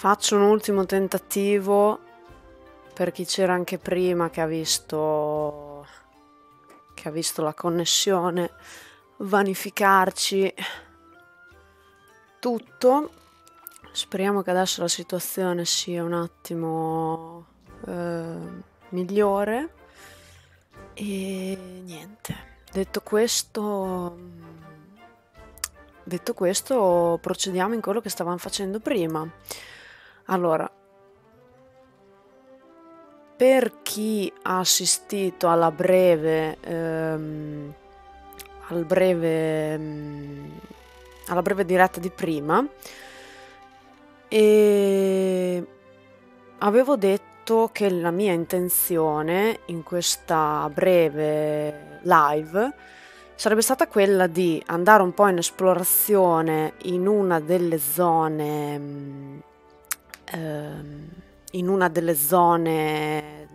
Faccio un ultimo tentativo per chi c'era anche prima che ha visto che ha visto la connessione vanificarci tutto. Speriamo che adesso la situazione sia un attimo eh, migliore e niente. Detto questo detto questo procediamo in quello che stavamo facendo prima. Allora, per chi ha assistito alla breve, ehm, al breve, ehm, alla breve diretta di prima, e avevo detto che la mia intenzione in questa breve live sarebbe stata quella di andare un po' in esplorazione in una delle zone ehm, ehm, in una delle zone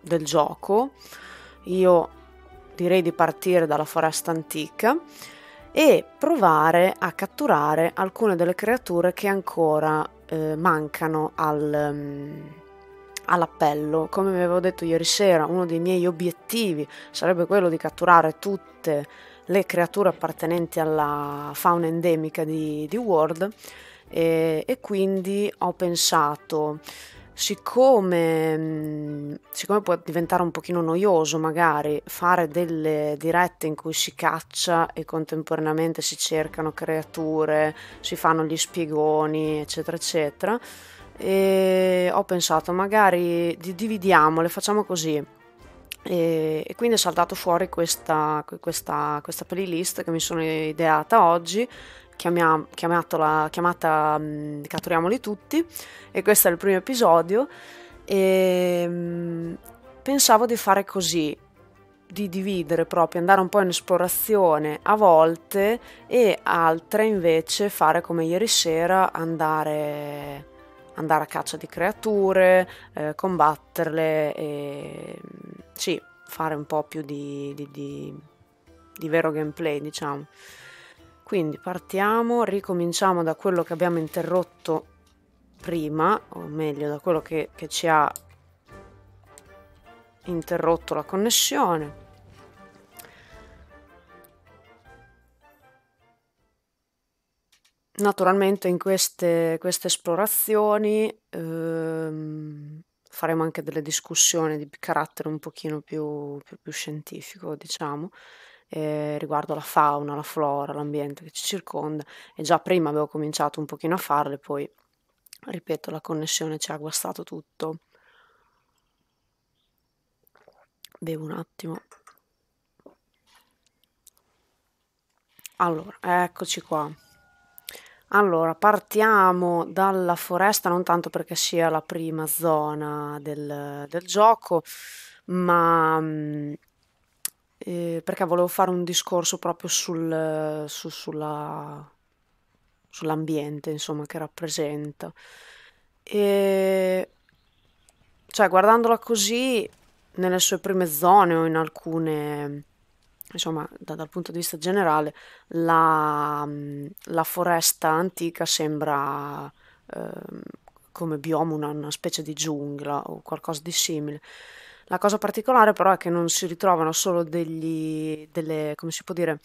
del gioco, io direi di partire dalla foresta antica e provare a catturare alcune delle creature che ancora eh, mancano al, um, all'appello. Come vi avevo detto ieri sera, uno dei miei obiettivi sarebbe quello di catturare tutte le creature appartenenti alla fauna endemica di, di World e, e quindi ho pensato siccome, siccome può diventare un pochino noioso magari fare delle dirette in cui si caccia e contemporaneamente si cercano creature, si fanno gli spiegoni, eccetera, eccetera, e ho pensato magari dividiamole, facciamo così. E, e quindi è saltato fuori questa, questa, questa playlist che mi sono ideata oggi chiamiam, chiamatola, chiamata mh, mm, Catturiamoli tutti e questo è il primo episodio e ehm, mh, pensavo di fare così di dividere proprio, andare un po' in esplorazione a volte e altre invece fare come ieri sera, andare, andare a caccia di creature, eh, combatterle e sì, fare un po' più di, di, di, di vero gameplay diciamo. Quindi partiamo, ricominciamo da quello che abbiamo interrotto prima, o meglio da quello che, che ci ha interrotto la connessione. Naturalmente in queste, queste esplorazioni ehm, faremo anche delle discussioni di carattere un pochino più, più, più scientifico, diciamo, eh, riguardo la fauna, la flora, l'ambiente che ci circonda e già prima avevo cominciato un pochino a farle, poi ripeto la connessione ci ha guastato tutto. Bevo un attimo. Allora, eccoci qua. Allora, partiamo dalla foresta, non tanto perché sia la prima zona del, del gioco, ma mm, eh, perché volevo fare un discorso proprio sul, su, sulla, sull'ambiente, insomma, che rappresenta. E, cioè, guardandola così, nelle sue prime zone o in alcune, insomma, da, dal punto di vista generale, la, la foresta antica sembra... Eh, come biomo una, una specie di giungla o qualcosa di simile la cosa particolare però è che non si ritrovano solo degli, delle, come si può dire,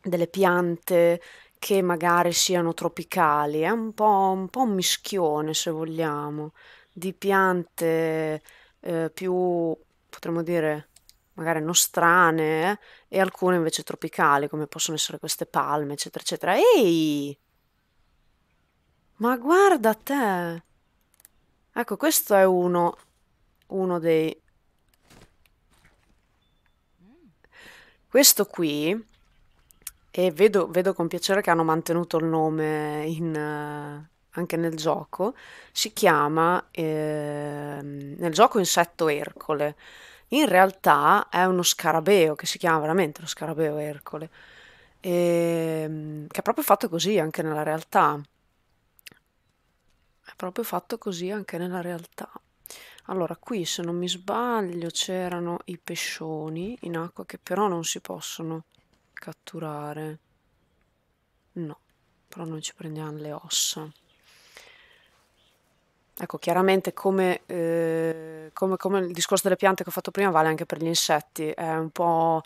delle piante che magari siano tropicali, è un po', un, po un mischione se vogliamo, di piante eh, più, potremmo dire, magari nostrane eh, e alcune invece tropicali, come possono essere queste palme, eccetera, eccetera. Ehi! Ma guarda te! Ecco, questo è uno, uno dei Questo qui, e vedo, vedo con piacere che hanno mantenuto il nome in, eh, anche nel gioco, si chiama eh, nel gioco Insetto Ercole. In realtà è uno scarabeo che si chiama veramente lo scarabeo Ercole, e, ehm, che è proprio fatto così anche nella realtà. È proprio fatto così anche nella realtà. Allora, qui se non mi sbaglio c'erano i pescioni in acqua che però non si possono catturare. No, però noi ci prendiamo le ossa. Ecco, chiaramente come, eh, come, come, il discorso delle piante che ho fatto prima vale anche per gli insetti, è un po'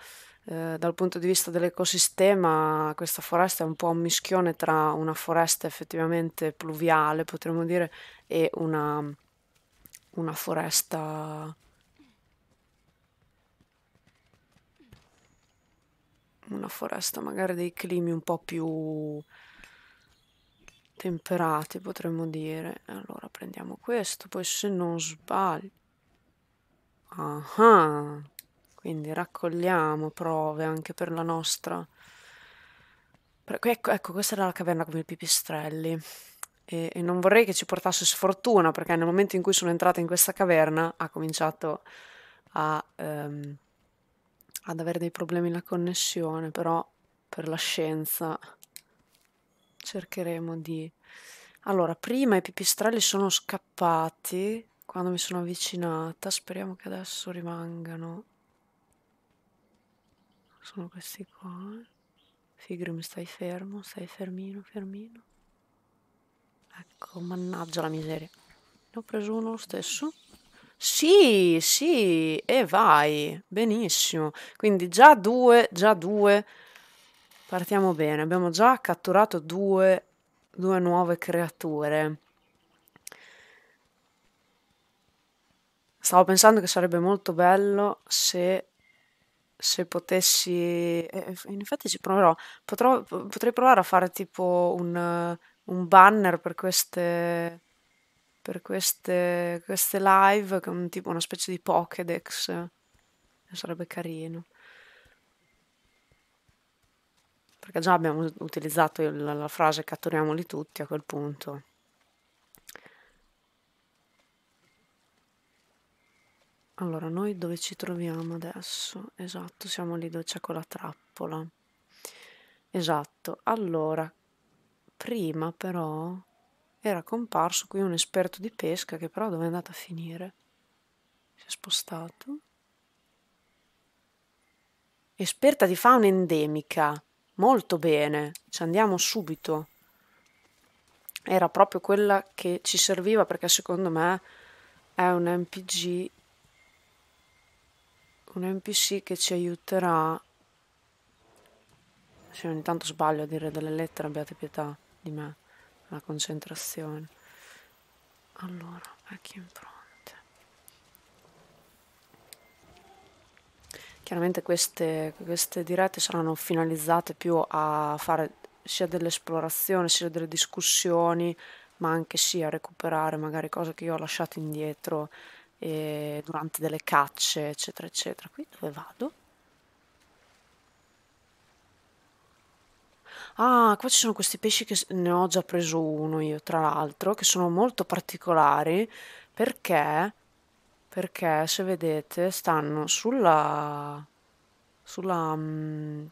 eh, dal punto di vista dell'ecosistema questa foresta è un po' un mischione tra una foresta effettivamente pluviale, potremmo dire, e una una foresta... Una foresta, magari dei climi un po' più temperati, potremmo dire. Allora prendiamo questo, poi se non sbaglio... Ah, ah. quindi raccogliamo prove anche per la nostra... Ecco, ecco, questa era la caverna con i pipistrelli e, e non vorrei che ci portasse sfortuna perché nel momento in cui sono entrata in questa caverna ha cominciato a, ehm, ad avere dei problemi la connessione, però per la scienza cercheremo di... Allora, prima i pipistrelli sono scappati quando mi sono avvicinata, speriamo che adesso rimangano. Sono questi qua. Figri, stai fermo, stai fermino, fermino. Ecco, mannaggia la miseria. Ne ho preso uno lo stesso. Sì, sì, e vai, benissimo. Quindi già due, già due. Partiamo bene, abbiamo già catturato due, due nuove creature. Stavo pensando che sarebbe molto bello se, se potessi... Eh, eh in effetti ci proverò. Potrò, potrei provare a fare tipo un un banner per queste, per queste, queste live, con tipo una specie di Pokédex. Eh, sarebbe carino. Perché già abbiamo utilizzato il, la frase catturiamoli tutti a quel punto. Allora, noi dove ci troviamo adesso? Esatto, siamo lì dove c'è quella trappola. Esatto, allora, Prima però era comparso qui un esperto di pesca che però dove è andato a finire? Si è spostato. Esperta di fauna endemica. Molto bene, ci andiamo subito. Era proprio quella che ci serviva perché secondo me è un MPG un NPC che ci aiuterà se ogni tanto sbaglio a dire delle lettere abbiate pietà di me la concentrazione allora vecchie impronte chiaramente queste, queste dirette saranno finalizzate più a fare sia dell'esplorazione sia delle discussioni ma anche sì a recuperare magari cose che io ho lasciato indietro eh, durante delle cacce eccetera eccetera qui dove vado Ah, qua ci sono questi pesci che ne ho già preso uno io, tra l'altro, che sono molto particolari perché, perché se vedete stanno sulla, sulla, mm,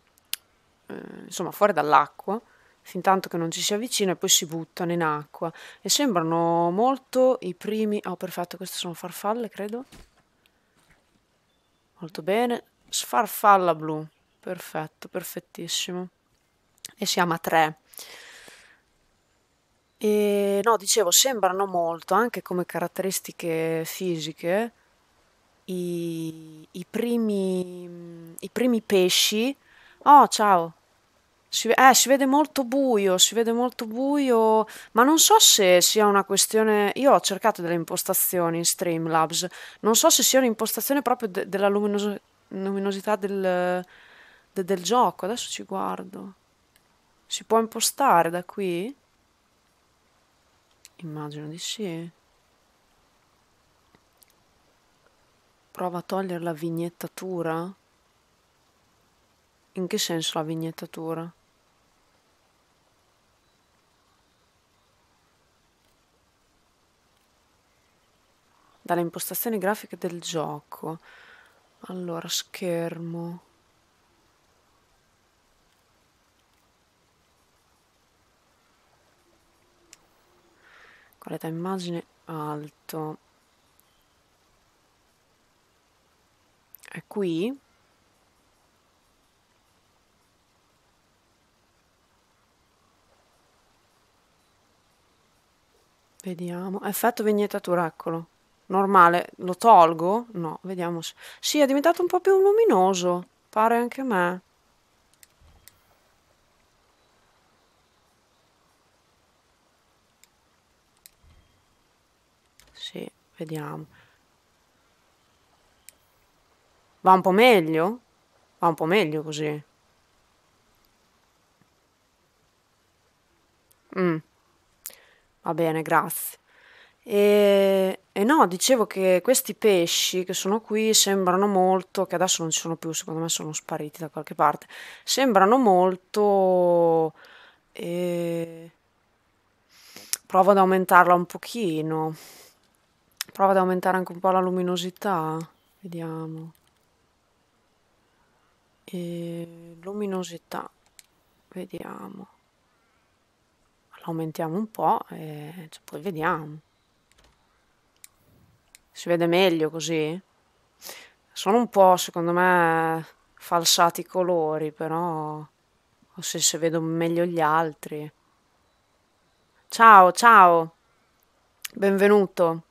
eh, insomma, fuori dall'acqua, fin tanto che non ci si avvicina e poi si buttano in acqua e sembrano molto i primi... Oh, perfetto, queste sono farfalle, credo. Molto bene. Sfarfalla blu. Perfetto, perfettissimo e siamo a tre. E no, dicevo, sembrano molto anche come caratteristiche fisiche i, i, primi, i primi pesci. Oh, ciao! Si, eh, si, vede molto buio, si vede molto buio, ma non so se sia una questione. Io ho cercato delle impostazioni in Streamlabs, non so se sia un'impostazione proprio de della luminos luminosità del, de del gioco. Adesso ci guardo. Si può impostare da qui? Immagino di sì. Prova a togliere la vignettatura? In che senso la vignettatura? Dalle impostazioni grafiche del gioco. Allora, schermo. qualità immagine alto è qui vediamo effetto vignettatura eccolo normale lo tolgo no vediamo sì è diventato un po più luminoso pare anche a me Vediamo. Va un po' meglio? Va un po' meglio così. Mm. Va bene, grazie. E, e, no, dicevo che questi pesci che sono qui sembrano molto, che adesso non ci sono più, secondo me sono spariti da qualche parte, sembrano molto... Eh, provo ad aumentarla un pochino. Prova ad aumentare anche un po' la luminosità, vediamo. E luminosità, vediamo. L'aumentiamo un po' e cioè, poi vediamo. Si vede meglio così? Sono un po', secondo me, falsati i colori, però... O se, se vedo meglio gli altri. Ciao, ciao! Benvenuto!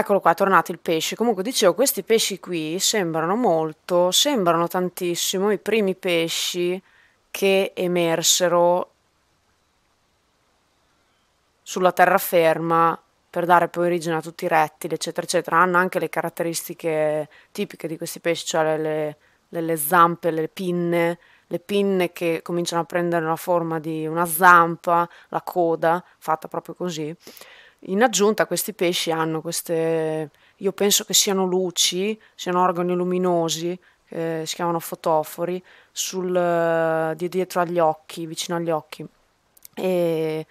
Eccolo qua, è tornato il pesce. Comunque dicevo, questi pesci qui sembrano molto, sembrano tantissimo i primi pesci che emersero sulla terraferma per dare poi origine a tutti i rettili, eccetera, eccetera. Hanno anche le caratteristiche tipiche di questi pesci, cioè le, le, le zampe, le pinne, le pinne che cominciano a prendere la forma di una zampa, la coda, fatta proprio così. In aggiunta questi pesci hanno queste, io penso che siano luci, siano organi luminosi, eh, si chiamano fotofori, sul, dietro agli occhi, vicino agli occhi. E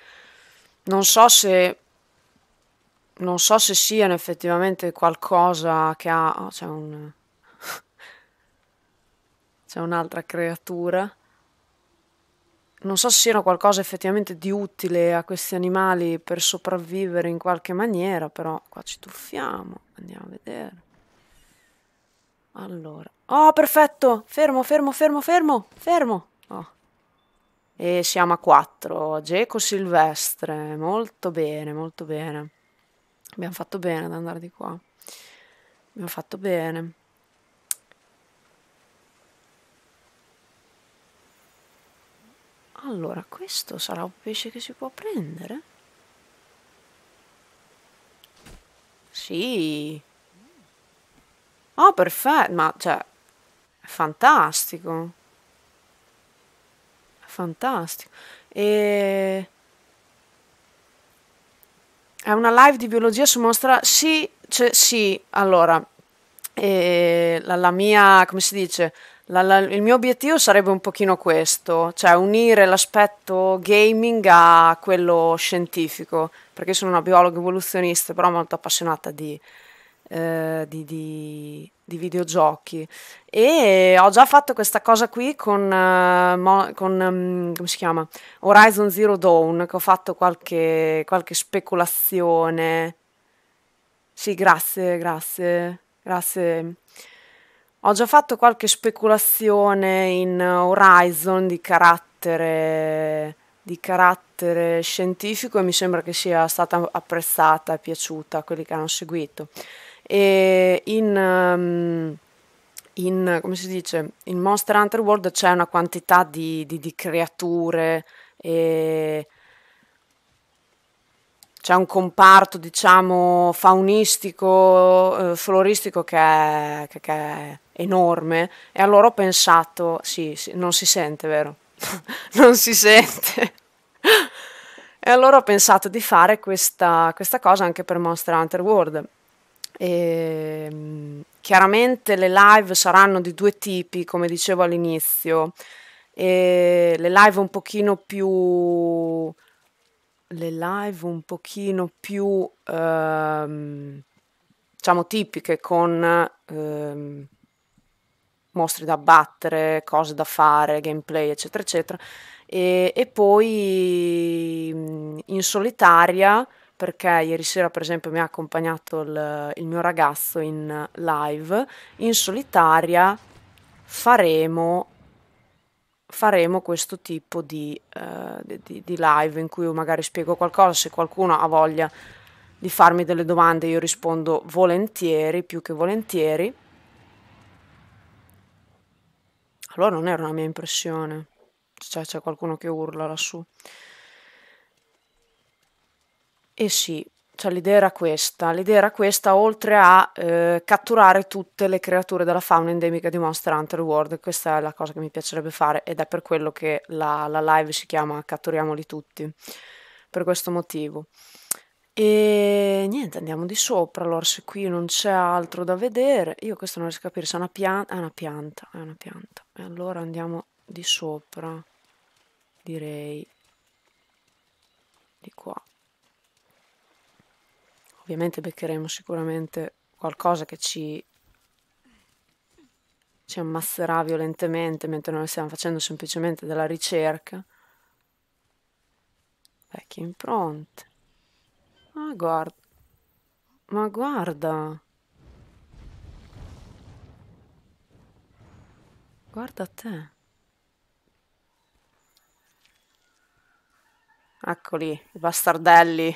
non so se non so se siano effettivamente qualcosa che ha. Oh, c'è un. c'è un'altra creatura non so se siano qualcosa effettivamente di utile a questi animali per sopravvivere in qualche maniera, però qua ci tuffiamo, andiamo a vedere. Allora, oh perfetto, fermo, fermo, fermo, fermo, fermo. Oh. E siamo a quattro, geco silvestre, molto bene, molto bene. Abbiamo fatto bene ad andare di qua. Abbiamo fatto bene. Allora, questo sarà un pesce che si può prendere? Sì. Oh, perfetto, ma cioè, è fantastico. È fantastico. E... È una live di biologia su mostra? Sì, cioè, sì, allora, e... Eh, la, la mia, come si dice, la, la, il mio obiettivo sarebbe un pochino questo, cioè unire l'aspetto gaming a quello scientifico, perché sono una biologa evoluzionista, però molto appassionata di, eh, di, di, di videogiochi. E ho già fatto questa cosa qui con, eh, mo, con um, Horizon Zero Dawn, che ho fatto qualche, qualche speculazione. Sì, grazie, grazie, grazie. Ho già fatto qualche speculazione in Horizon di carattere, di carattere scientifico e mi sembra che sia stata apprezzata e piaciuta a quelli che hanno seguito. E in, ehm, in, come si dice, in Monster Hunter World c'è una quantità di, di, di creature e c'è un comparto diciamo faunistico, eh, floristico che è, che, che è, enorme e allora ho pensato, sì, sì non si sente vero? non si sente. e allora ho pensato di fare questa, questa cosa anche per Monster Hunter World. E, ehm, chiaramente le live saranno di due tipi, come dicevo all'inizio. E le live un pochino più le live un pochino più ehm, diciamo tipiche con ehm, mostri da battere, cose da fare, gameplay eccetera eccetera e, e poi in solitaria perché ieri sera per esempio mi ha accompagnato il, il mio ragazzo in live in solitaria faremo faremo questo tipo di, eh, di, di, live in cui magari spiego qualcosa, se qualcuno ha voglia di farmi delle domande io rispondo volentieri, più che volentieri. Allora non era una mia impressione, cioè, c'è qualcuno che urla lassù. E sì, cioè l'idea era questa, l'idea era questa oltre a eh, catturare tutte le creature della fauna endemica di Monster Hunter World, questa è la cosa che mi piacerebbe fare ed è per quello che la, la live si chiama Catturiamoli tutti, per questo motivo. E niente, andiamo di sopra, allora se qui non c'è altro da vedere, io questo non riesco a capire, se è una, pian- è una pianta, è una pianta, e allora andiamo di sopra, direi, di qua. Ovviamente beccheremo sicuramente qualcosa che ci, ci ammasserà violentemente mentre noi stiamo facendo semplicemente della ricerca. Vecchie impronte. Ma guarda. Ma guarda. Guarda te. Eccoli, i bastardelli.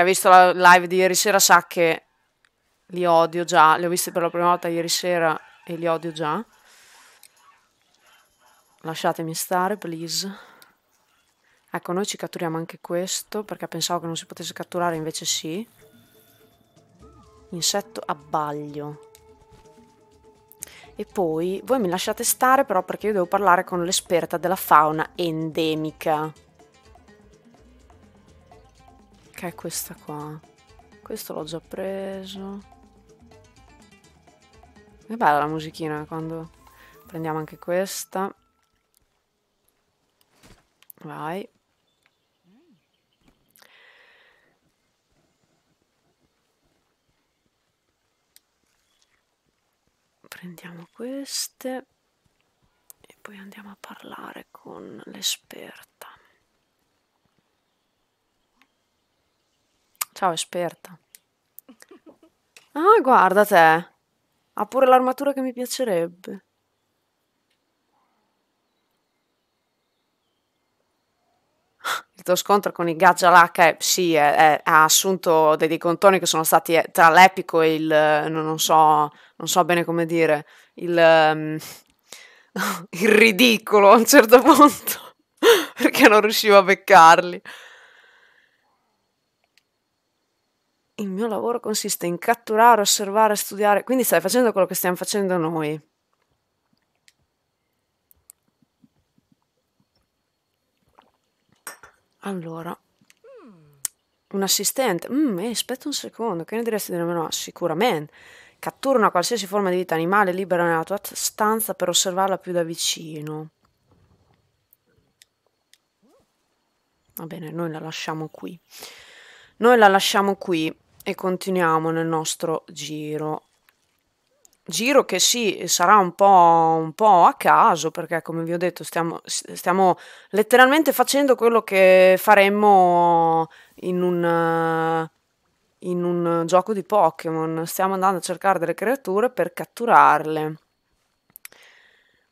Chi ha visto la live di ieri sera sa che li odio già. Li ho visti per la prima volta ieri sera e li odio già. Lasciatemi stare, please. Ecco, noi ci catturiamo anche questo, perché pensavo che non si potesse catturare, invece sì. Insetto abbaglio. E poi voi mi lasciate stare però perché io devo parlare con l'esperta della fauna endemica che è questa qua. Questo l'ho già preso. È bella la musichina quando prendiamo anche questa. Vai. Prendiamo queste e poi andiamo a parlare con l'esperto. Ciao, esperta. Ah, guarda te. Ha pure l'armatura che mi piacerebbe. Il tuo scontro con il Gajalak sì, è, è, ha assunto dei, dei, contoni che sono stati eh, tra l'epico e il... Eh, non, non, so, non so, bene come dire... Il, um, il ridicolo a un certo punto. perché non riuscivo a beccarli. il mio lavoro consiste in catturare, osservare, studiare, quindi stai facendo quello che stiamo facendo noi. Allora, un assistente, mm, eh, aspetta un secondo, che ne diresti di nemmeno? Sicuramente. Cattura una qualsiasi forma di vita animale libera nella tua stanza per osservarla più da vicino. Va bene, noi la lasciamo qui. Noi la lasciamo qui e continuiamo nel nostro giro. Giro che sì, sarà un po', un po a caso, perché come vi ho detto stiamo, stiamo letteralmente facendo quello che faremmo in un, in un gioco di Pokémon. Stiamo andando a cercare delle creature per catturarle.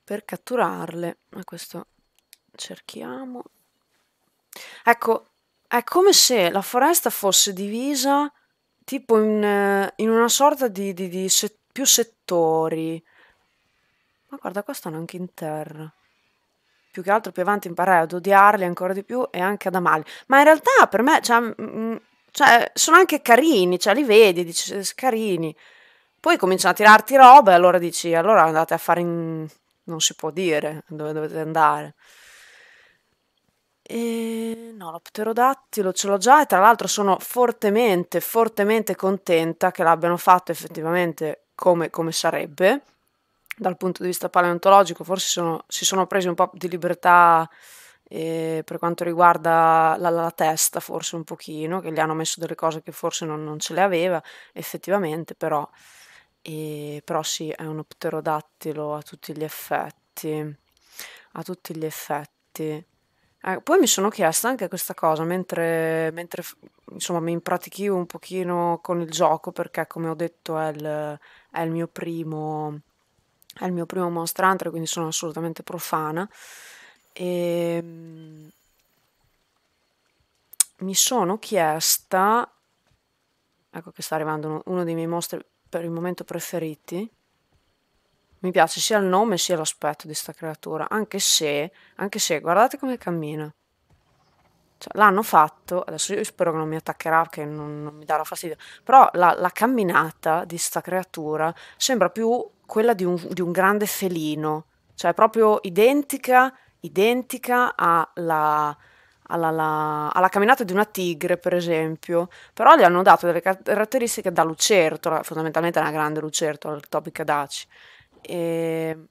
Per catturarle. Ma questo cerchiamo. Ecco, è come se la foresta fosse divisa Tipo in, eh, in una sorta di, di, di se- più settori. Ma guarda, qua stanno anche in terra. Più che altro più avanti imparai ad odiarli ancora di più e anche ad amarli. Ma in realtà per me, cioè, cioè, sono anche carini, cioè li vedi, dici, eh, carini. Poi cominciano a tirarti roba e allora dici, allora andate a fare in... non si può dire dove dovete andare. E ehm, no, lo pterodattilo ce l'ho già e tra l'altro sono fortemente, fortemente contenta che l'abbiano fatto effettivamente come, come sarebbe. Dal punto di vista paleontologico forse sono, si sono presi un po' di libertà eh, per quanto riguarda la, la, testa, forse un pochino, che gli hanno messo delle cose che forse non, non ce le aveva effettivamente, però, e, eh, però sì, è uno pterodattilo a tutti gli effetti. A tutti gli effetti. Eh, poi mi sono chiesta anche questa cosa mentre, mentre insomma, mi impratichivo un pochino con il gioco perché come ho detto è il, è il mio primo è il mio primo Monster Hunter, quindi sono assolutamente profana. E... Ehm, mi sono chiesta, ecco che sta arrivando uno, uno dei miei mostri per il momento preferiti, mi piace sia il nome sia l'aspetto di questa creatura, anche se, anche se guardate come cammina. Cioè, l'hanno fatto, adesso io spero che non mi attaccherà, che non, non mi darà fastidio, però la, la, camminata di questa creatura sembra più quella di un, di un grande felino, cioè è proprio identica, identica alla, alla, alla, alla, camminata di una tigre, per esempio, però gli hanno dato delle caratteristiche da lucertola, fondamentalmente è una grande lucertola, il Topic Adaci. E...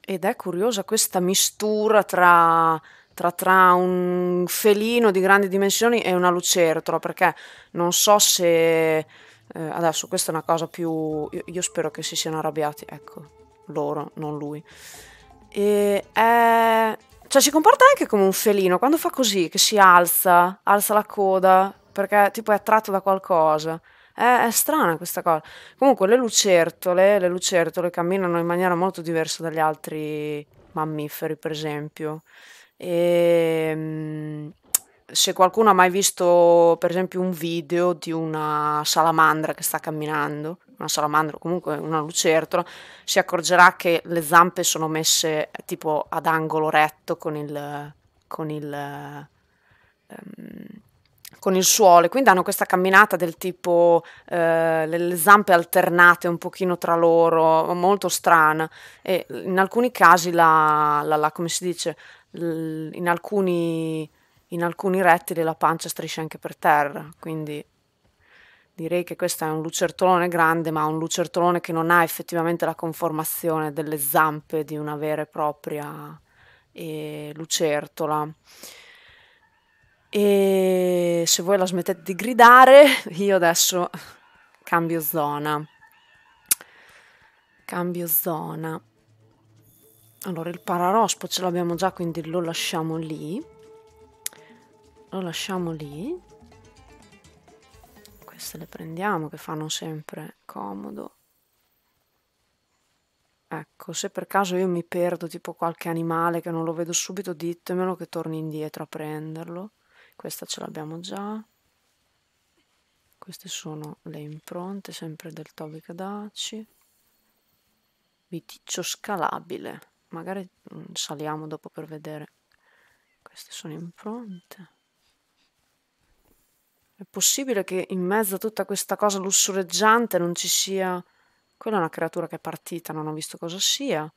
Ed è curiosa questa mistura tra, tra, tra, un felino di grandi dimensioni e una lucertola, perché non so se... Eh, adesso questa è una cosa più... Io, io, spero che si siano arrabbiati, ecco, loro, non lui. E è... Cioè si comporta anche come un felino, quando fa così, che si alza, alza la coda, perché tipo è attratto da qualcosa. È, è strana questa cosa. Comunque le lucertole, le lucertole camminano in maniera molto diversa dagli altri mammiferi, per esempio. E, ehm, se qualcuno ha mai visto, per esempio, un video di una salamandra che sta camminando, una salamandra o comunque una lucertola, si accorgerà che le zampe sono messe eh, tipo ad angolo retto con il, con il, ehm, con il suolo, quindi hanno questa camminata del tipo eh, le zampe alternate un pochino tra loro, molto strana. E in alcuni casi la, la, la come si dice, in alcuni, in alcuni rettili la pancia strisce anche per terra, quindi direi che questo è un lucertolone grande, ma un lucertolone che non ha effettivamente la conformazione delle zampe di una vera e propria eh, lucertola. E se voi la smettete di gridare, io adesso cambio zona. Cambio zona. Allora, il pararospo ce l'abbiamo già, quindi lo lasciamo lì. Lo lasciamo lì. Queste le prendiamo, che fanno sempre comodo. Ecco, se per caso io mi perdo tipo qualche animale che non lo vedo subito, ditemelo che torni indietro a prenderlo questa ce l'abbiamo già queste sono le impronte sempre del Toby Cadaci viticcio scalabile magari mm, saliamo dopo per vedere queste sono impronte è possibile che in mezzo a tutta questa cosa lussureggiante non ci sia quella è una creatura che è partita non ho visto cosa sia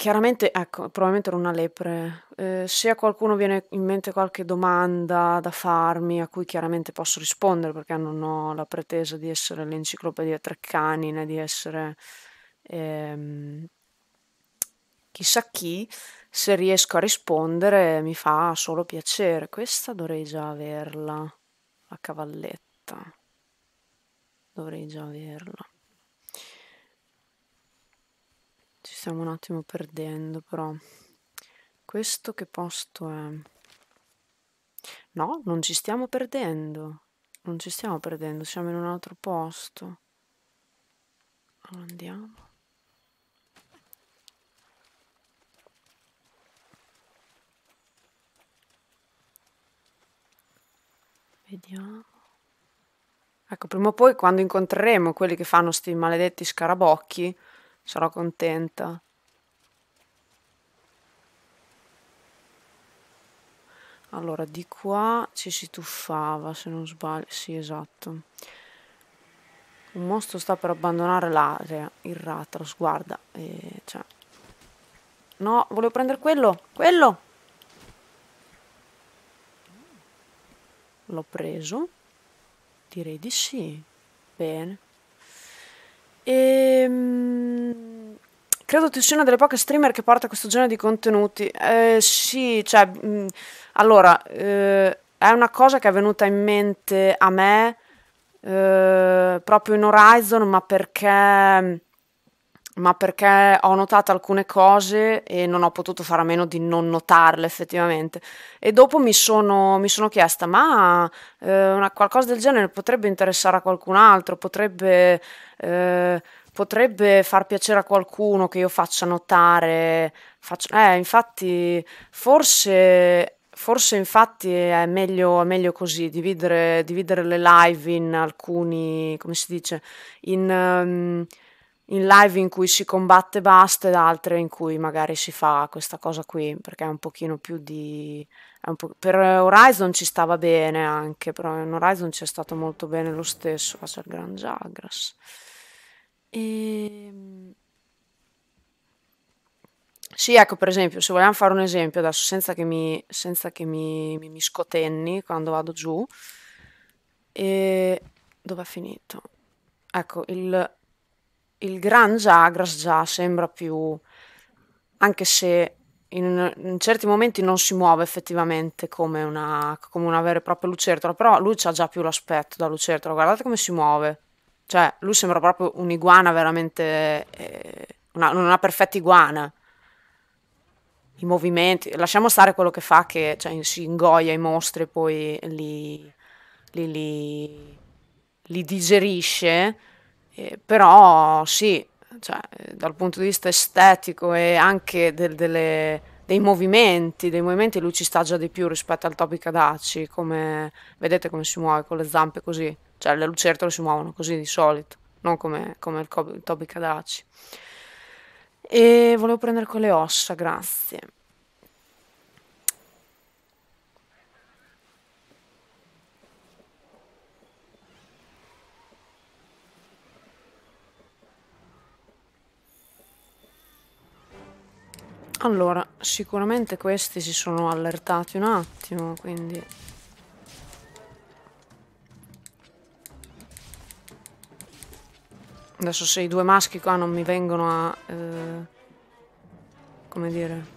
Chiaramente, ecco, probabilmente era una lepre. Eh, se a qualcuno viene in mente qualche domanda da farmi, a cui chiaramente posso rispondere, perché non ho la pretesa di essere l'enciclopedia Treccani, né di essere ehm, chissà chi, se riesco a rispondere mi fa solo piacere. Questa dovrei già averla, la cavalletta. Dovrei già averla. stiamo un attimo perdendo però questo che posto è no non ci stiamo perdendo non ci stiamo perdendo siamo in un altro posto andiamo Vediamo. Ecco, prima o poi quando incontreremo quelli che fanno questi maledetti scarabocchi, sarò contenta. Allora, di qua ci si tuffava, se non sbaglio. Sì, esatto. Un mostro sta per abbandonare l'area. Il Ratras, guarda. Eh, cioè. No, volevo prendere quello. Quello! L'ho preso. Direi di sì. Bene. Ehm... Credo tu sia una delle poche streamer che porta questo genere di contenuti. Eh, sì, cioè, mh, mm, allora, eh, è una cosa che è venuta in mente a me eh, proprio in Horizon, ma perché ma perché ho notato alcune cose e non ho potuto fare a meno di non notarle effettivamente. E dopo mi sono, mi sono chiesta, ma eh, una, qualcosa del genere potrebbe interessare a qualcun altro, potrebbe eh, potrebbe far piacere a qualcuno che io faccia notare, faccio, eh, infatti forse Forse infatti è meglio, è meglio così, dividere, dividere, le live in alcuni, come si dice, in, um, in live in cui si combatte basta ed altre in cui magari si fa questa cosa qui, perché è un pochino più di... Po per Horizon ci stava bene anche, però in Horizon ci è stato molto bene lo stesso, faccio il Gran Jagras. Ehm. Sì, ecco, per esempio, se vogliamo fare un esempio adesso, senza che mi, senza che mi, mi, mi scotenni quando vado giù, e dove è finito? Ecco, il, il Gran Già, Gras Già, sembra più, anche se in, in, certi momenti non si muove effettivamente come una, come una vera e propria lucertola, però lui ha già più l'aspetto da lucertola, guardate come si muove. Cioè, lui sembra proprio un'iguana veramente... Eh, una, una perfetta iguana. I movimenti, lasciamo stare quello che fa, che cioè, si ingoia i mostri e poi li, li, li, li digerisce, eh, però sì, cioè, eh, dal punto di vista estetico e anche del, delle, dei movimenti, dei movimenti lui ci sta già di più rispetto al Topi Cadacci, come vedete come si muove con le zampe così. Cioè le lucertole si muovono così di solito, non come, come il, co- il Toby Cadaci. E volevo prendere con le ossa, grazie. Allora, sicuramente questi si sono allertati un attimo, quindi Adesso se i due maschi qua non mi vengono a... Eh, come dire...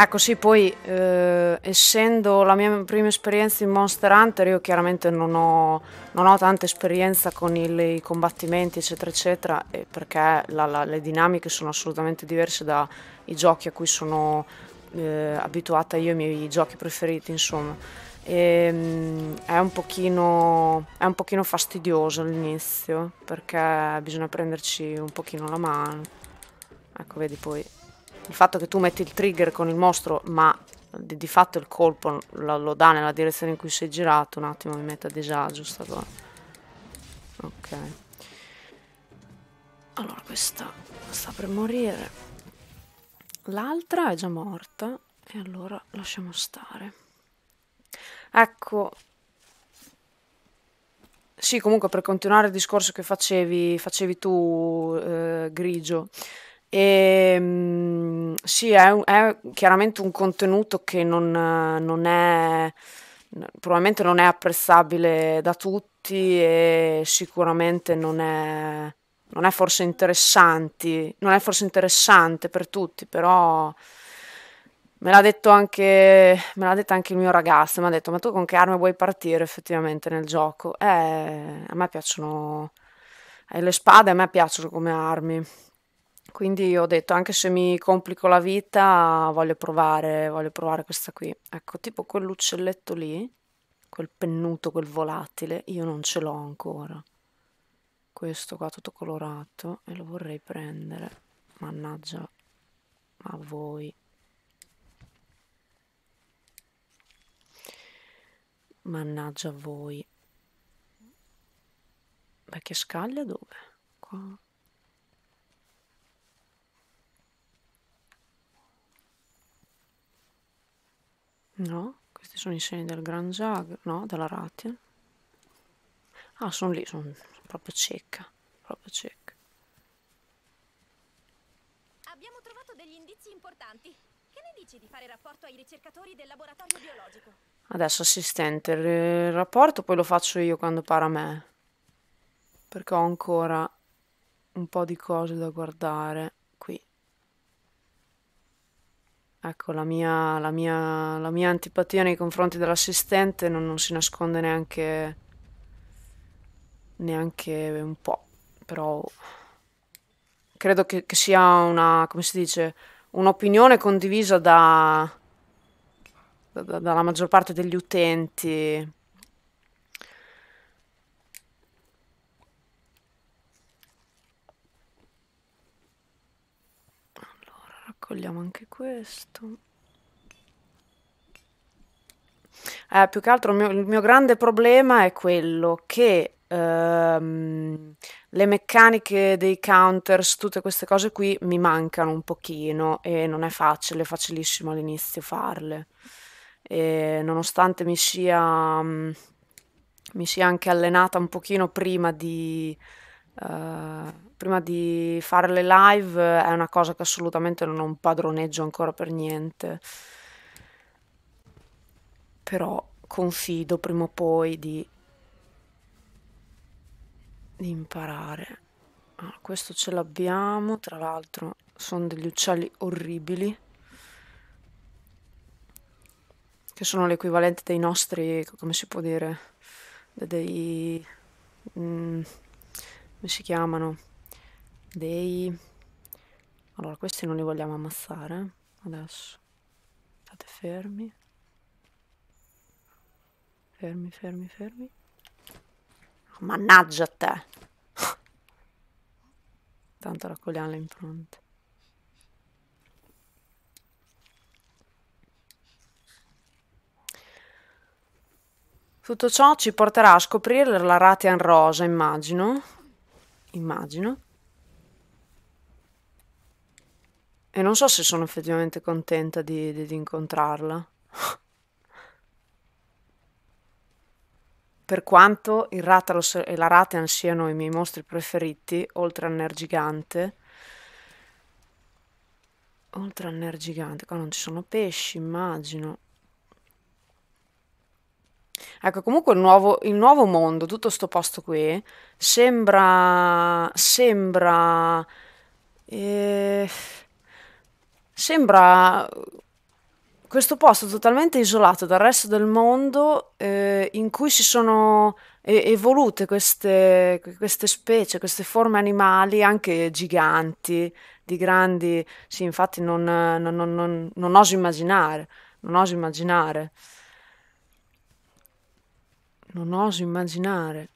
Ecco sì, poi eh, essendo la mia prima esperienza in Monster Hunter io chiaramente non ho, non ho tanta esperienza con il, i combattimenti eccetera eccetera perché la, la, le dinamiche sono assolutamente diverse dai giochi a cui sono eh, abituata io, i miei giochi preferiti insomma. E, ehm, è, un pochino, è un pochino fastidioso all'inizio perché bisogna prenderci un pochino la mano. Ecco, vedi poi il fatto che tu metti il trigger con il mostro ma di, di fatto il colpo lo, lo, dà nella direzione in cui sei girato un attimo mi mette a disagio sta cosa. Ok. Allora questa sta per morire. L'altra è già morta e allora lasciamo stare. Ecco, sì, comunque per continuare il discorso che facevi, facevi tu, eh, Grigio, e, ehm, sì, è, è chiaramente un contenuto che non, non è, probabilmente non è apprezzabile da tutti e sicuramente non è, non è forse interessante, non è forse interessante per tutti, però... Me l'ha detto anche, me l'ha detto anche il mio ragazzo, mi ha detto ma tu con che arma vuoi partire effettivamente nel gioco? Eh, a me piacciono eh, le spade, a me piacciono come armi. Quindi ho detto anche se mi complico la vita voglio provare, voglio provare questa qui. Ecco, tipo quell'uccelletto lì, quel pennuto, quel volatile, io non ce l'ho ancora. Questo qua tutto colorato e lo vorrei prendere. Mannaggia, a voi... Mannaggia voi. Vecchia scaglia dove? Qua. No, questi sono i segni del Gran Jag, no, della Ratia. Ah, sono lì, sono proprio cieca, proprio cieca. Abbiamo trovato degli indizi importanti di fare rapporto ai ricercatori del laboratorio biologico. Adesso assistente, il rapporto poi lo faccio io quando para a me. Perché ho ancora un po' di cose da guardare qui. Ecco, la mia, la mia, la mia antipatia nei confronti dell'assistente non, non si nasconde neanche, neanche un po'. Però credo che, che sia una, come si dice un'opinione condivisa da, da, dalla maggior parte degli utenti. Allora, raccogliamo anche questo. Eh, più che altro il mio, il mio grande problema è quello che ehm, le meccaniche dei counters, tutte queste cose qui mi mancano un pochino e non è facile, è facilissimo all'inizio farle. E nonostante mi sia, mm, mi sia anche allenata un pochino prima di, eh, prima di fare le live, è una cosa che assolutamente non ho un padroneggio ancora per niente. Però confido prima o poi di di imparare. Ah, questo ce l'abbiamo, tra l'altro sono degli uccelli orribili, che sono l'equivalente dei nostri, come si può dire, dei... Mm, come si chiamano? Dei... Allora, questi non li vogliamo ammazzare eh, adesso. State fermi. Fermi, fermi, fermi. Mannaggia a te. Tanto raccogliamo le impronte. Tutto ciò ci porterà a scoprire la Ratian Rosa, immagino. Immagino. E non so se sono effettivamente contenta di, di, di incontrarla. Per quanto il Ratalos e la Ratean siano i miei mostri preferiti, oltre al Ner Gigante. oltre al Ner Gigante, qua non ci sono pesci, immagino. Ecco, comunque il nuovo, il nuovo mondo, tutto sto posto qui, sembra... sembra... Eh, sembra questo posto totalmente isolato dal resto del mondo eh, in cui si sono evolute queste, queste, specie, queste forme animali anche giganti, di grandi, sì infatti non, non, non, non oso immaginare, non oso immaginare, non oso immaginare.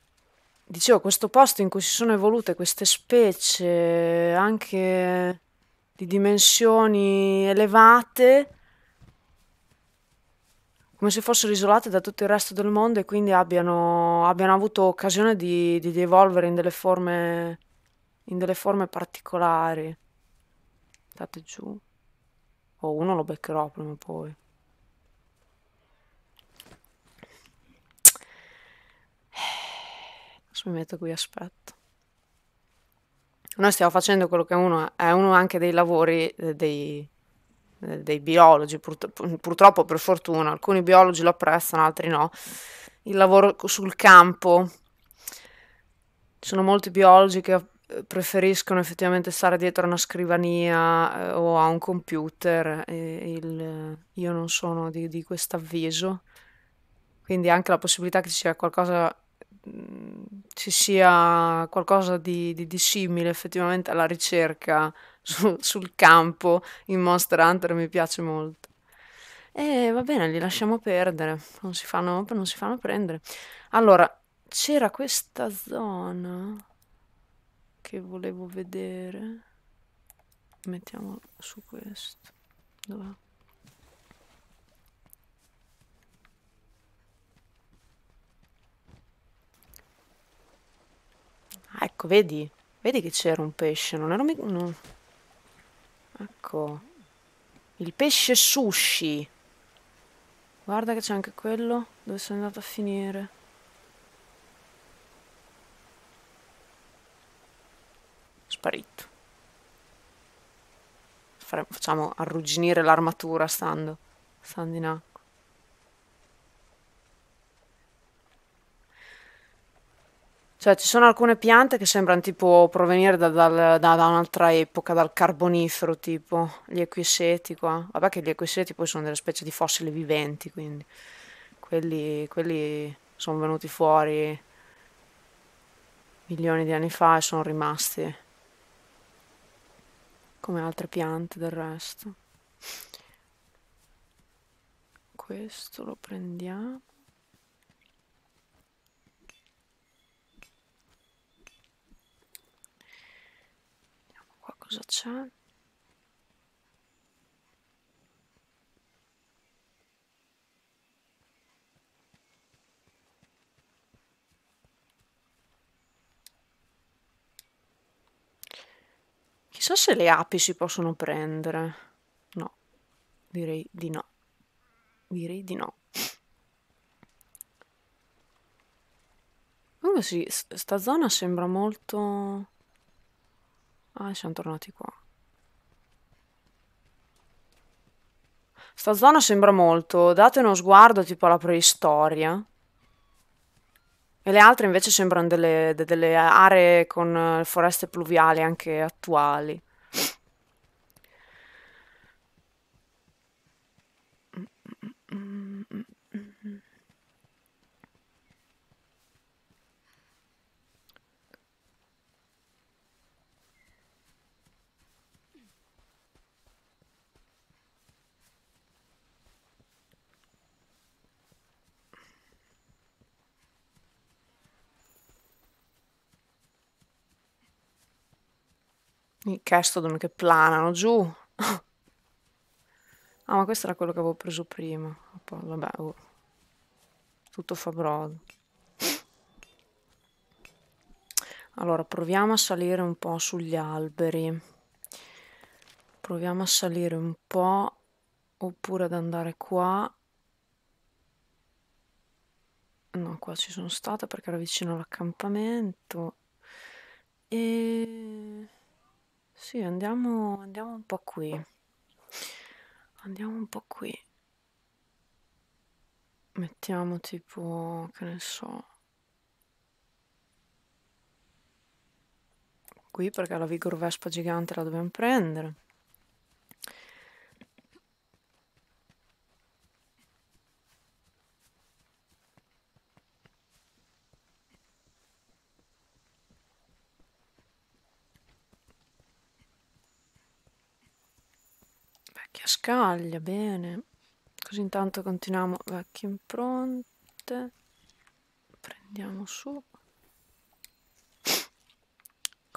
Dicevo, questo posto in cui si sono evolute queste specie anche di dimensioni elevate, come se fossero isolate da tutto il resto del mondo e quindi abbiano, abbiano avuto occasione di, di, evolvere in delle forme, in delle forme particolari. Date giù. O oh, uno lo beccherò prima o poi. Adesso mi metto qui aspetto. Noi stiamo facendo quello che uno è uno anche dei lavori eh, dei, eh, dei biologi, purtroppo per fortuna, alcuni biologi lo apprezzano, altri no, il lavoro sul campo. Ci sono molti biologi che eh, preferiscono effettivamente stare dietro a una scrivania eh, o a un computer. Il, io non sono di, di questo avviso. Quindi anche la possibilità che ci sia qualcosa, mhmm, ci sia qualcosa di, di, di simile effettivamente alla ricerca su, sul campo in Monster Hunter mi piace molto. E va bene, li lasciamo perdere, non si fanno, non si fanno prendere. Allora, c'era questa zona che volevo vedere. Mettiamo su questo. Dov'è? Ah, ecco, vedi? Vedi che c'era un pesce, non ero mica... No. Ecco. Il pesce sushi. Guarda che c'è anche quello. Dove sono andato a finire? Sparito. Facciamo arrugginire l'armatura stando. Stando in acqua. Cioè, ci sono alcune piante che sembrano tipo provenire da, dal- da- da un'altra epoca, dal carbonifero, tipo gli equiseti qua. Vabbè che gli equiseti poi sono delle specie di fossili viventi, quindi quelli, quelli sono venuti fuori milioni di anni fa e sono rimasti come altre piante del resto. Questo lo prendiamo. cosa c'è? Chissà se le api si possono prendere. No, direi di no. Direi di no. Comunque sì, sta zona sembra molto... Ah, siamo tornati qua. Sta zona sembra molto. Date uno sguardo tipo alla preistoria. E le altre invece sembrano delle, delle aree con eh, foreste pluviali anche attuali. Mica sto che planano giù. ah, ma questo era quello che avevo preso prima. vabbè, oh. tutto fa brodo. Allora, proviamo a salire un po' sugli alberi. Proviamo a salire un po', oppure ad andare qua. No, qua ci sono stata perché era vicino all'accampamento. E... Sì, andiamo, andiamo un po' qui. Andiamo un po' qui. Mettiamo tipo, che ne so. Qui perché la Vigor Vespa gigante la dobbiamo prendere. scaglia, bene. Così intanto continuiamo vecchie impronte. Prendiamo su.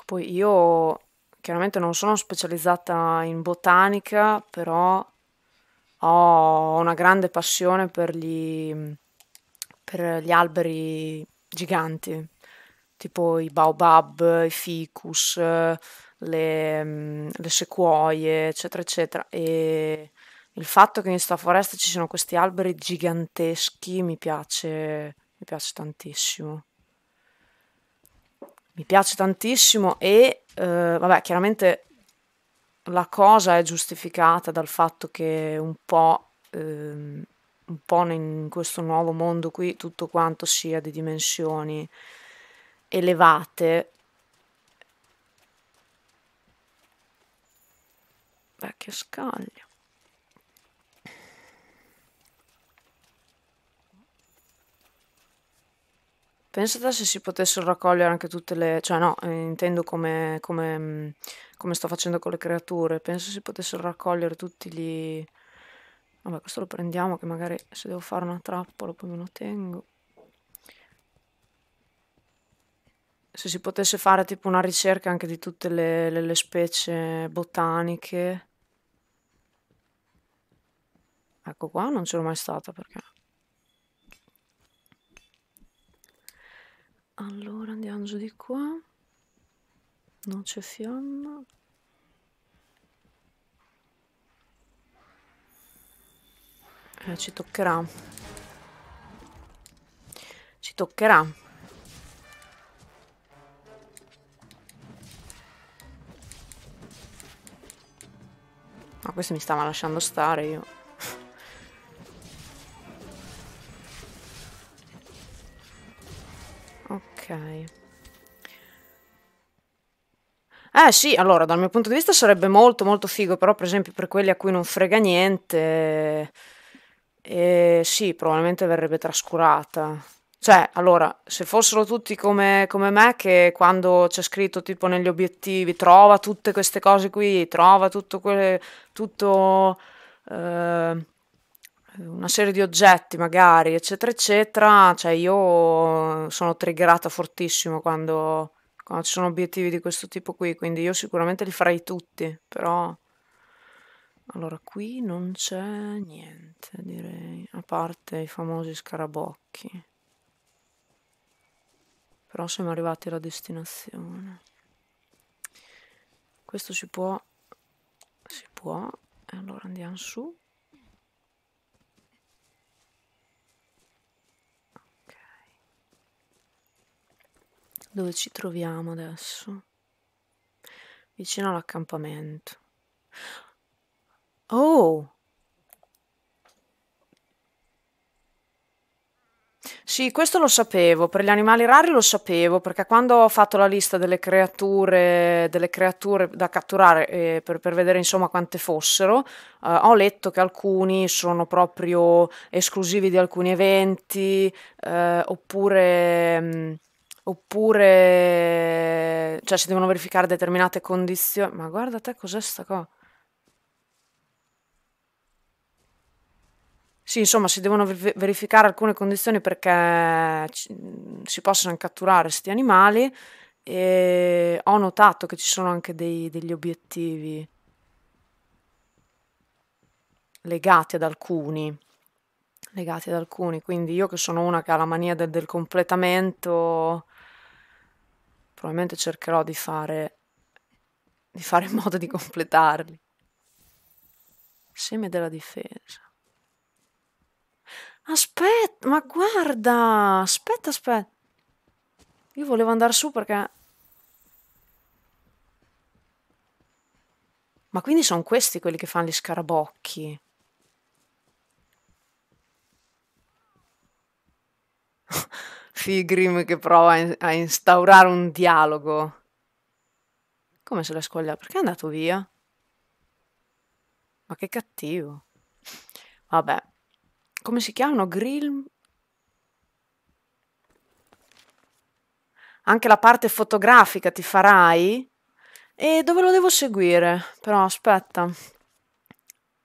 Poi io chiaramente non sono specializzata in botanica, però ho una grande passione per gli, per gli alberi giganti, tipo i baobab, i ficus, le, mm, le sequoie, eccetera, eccetera. E il fatto che in questa foresta ci siano questi alberi giganteschi mi piace, mi piace tantissimo. Mi piace tantissimo e, eh, vabbè, chiaramente la cosa è giustificata dal fatto che un po', ehm, un po', in questo nuovo mondo qui tutto quanto sia di dimensioni elevate vecchio scaglio Pensate se si potessero raccogliere anche tutte le... cioè no, eh, intendo come, come, mm, come sto facendo con le creature. Penso si potessero raccogliere tutti gli... Vabbè, questo lo prendiamo che magari se devo fare una trappola poi me lo tengo. se si potesse fare tipo una ricerca anche di tutte le, le, le specie botaniche. Ecco qua, non c'ero mai stata perché... Allora andiamo giù di qua. Non c'è fiamma. Eh, ci toccherà. Ci toccherà. Ma questo mi stava lasciando stare io. ok. Eh sì, allora dal mio punto di vista sarebbe molto molto figo, però per esempio per quelli a cui non frega niente, eh, sì, probabilmente verrebbe trascurata. Cioè, allora, se fossero tutti come, come me, che quando c'è scritto tipo negli obiettivi, trova tutte queste cose qui, trova tutto, quelle, tutto eh, una serie di oggetti magari, eccetera, eccetera, cioè io sono triggerata fortissimo quando, quando ci sono obiettivi di questo tipo qui, quindi io sicuramente li farei tutti, però... Allora, qui non c'è niente, direi, a parte i famosi scarabocchi però siamo arrivati alla destinazione. Questo si può, si può, allora andiamo su. Ok. Dove ci troviamo adesso? Vicino all'accampamento. Oh! Sì, questo lo sapevo, per gli animali rari lo sapevo, perché quando ho fatto la lista delle creature, delle creature da catturare eh, per, per, vedere insomma quante fossero, eh, ho letto che alcuni sono proprio esclusivi di alcuni eventi, eh, oppure... Mh, mm, oppure cioè si devono verificare determinate condizioni. Ma guarda te cos'è sta cosa? Sì, insomma, si devono verificare alcune condizioni perché si possano catturare questi animali e ho notato che ci sono anche dei, degli obiettivi legati ad alcuni, legati ad alcuni, quindi io che sono una che ha la mania del, del completamento, probabilmente cercherò di fare, di fare in modo di completarli. Seme della difesa. Aspetta, ma guarda! Aspetta, aspetta. Io volevo andare su perché... Ma quindi sono questi quelli che fanno gli scarabocchi? Figrim che prova a instaurare un dialogo. Come se l'è scogliato? Perché è andato via? Ma che cattivo. Vabbè come si chiamano? Grill? Anche la parte fotografica ti farai? E dove lo devo seguire? Però aspetta,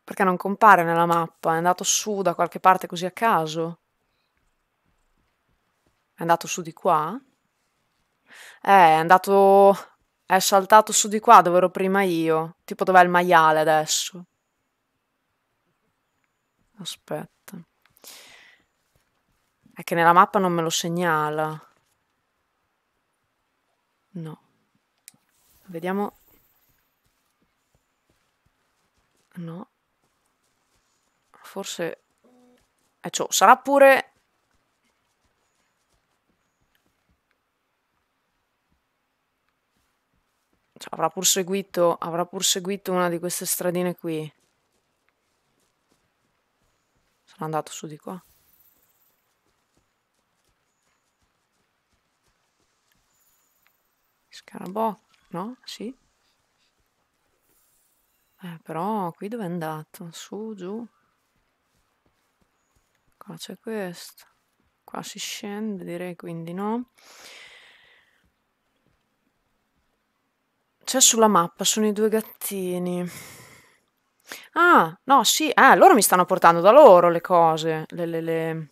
perché non compare nella mappa? È andato su da qualche parte così a caso? È andato su di qua? Eh, è andato... è saltato su di qua dove ero prima io. Tipo dov'è il maiale adesso? Aspetta. È che nella mappa non me lo segnala. No. Vediamo. No. Forse... E eh, ciò, cioè, sarà pure... Cioè, avrà pur seguito... Avrà pur seguito una di queste stradine qui. Sono andato su di qua. Scarabò, boh, no? Sì. Eh, però qui dove è andato? Su, giù. Qua c'è questo. Qua si scende, direi, quindi no. C'è sulla mappa, sono i due gattini. Ah, no, sì. Ah, loro mi stanno portando da loro le cose, le, le, le,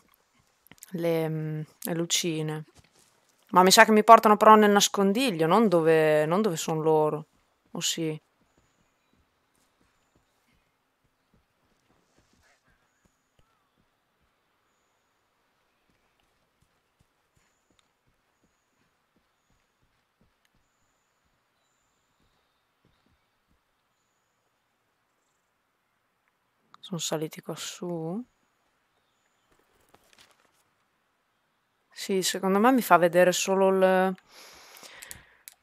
le mm, lucine. Ma mi sa che mi portano però nel nascondiglio, non dove, non dove sono loro. O oh, sì. Sono saliti qua su. Sì, secondo me mi fa vedere solo il...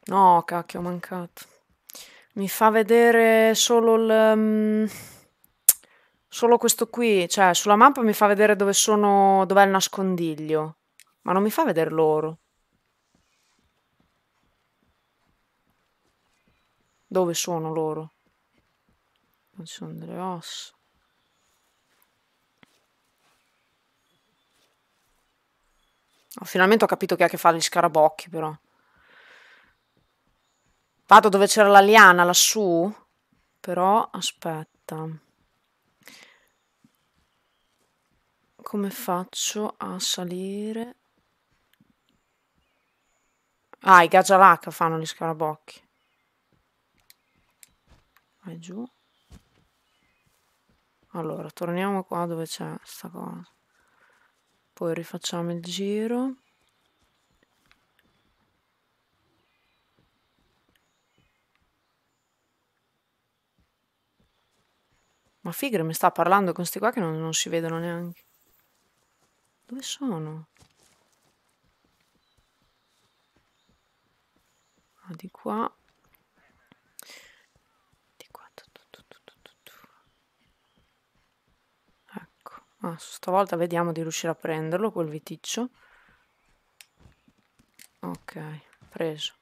No, cacchio, ho mancato. Mi fa vedere solo il... Mm, solo questo qui, cioè sulla mappa mi fa vedere dove sono... dov'è il nascondiglio, ma non mi fa vedere loro. Dove sono loro? Non ci sono delle ossa. Finalmente ho capito che ha a che fare gli scarabocchi, però. Vado dove c'era la liana, lassù? Però, aspetta. Come faccio a salire? Ah, i gagialacca fanno gli scarabocchi. Vai giù. Allora, torniamo qua dove c'è sta cosa poi rifacciamo il giro ma Figre mi sta parlando con questi qua che non, non si vedono neanche dove sono? Ah, di qua Ah, stavolta vediamo di riuscire a prenderlo quel viticcio. Ok, preso.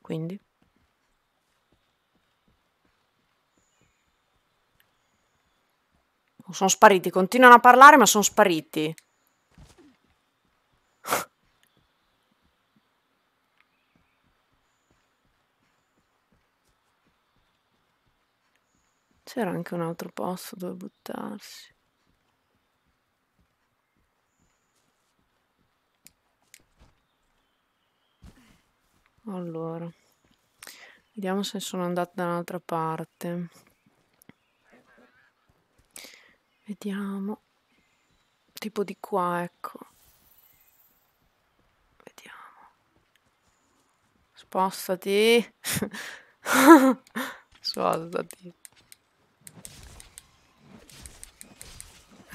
Quindi? sono spariti, continuano a parlare ma sono spariti. C'era anche un altro posto dove buttarsi. Allora, vediamo se sono andata da un'altra parte. Vediamo. Tipo di qua, ecco. Vediamo. Spostati. Spostati.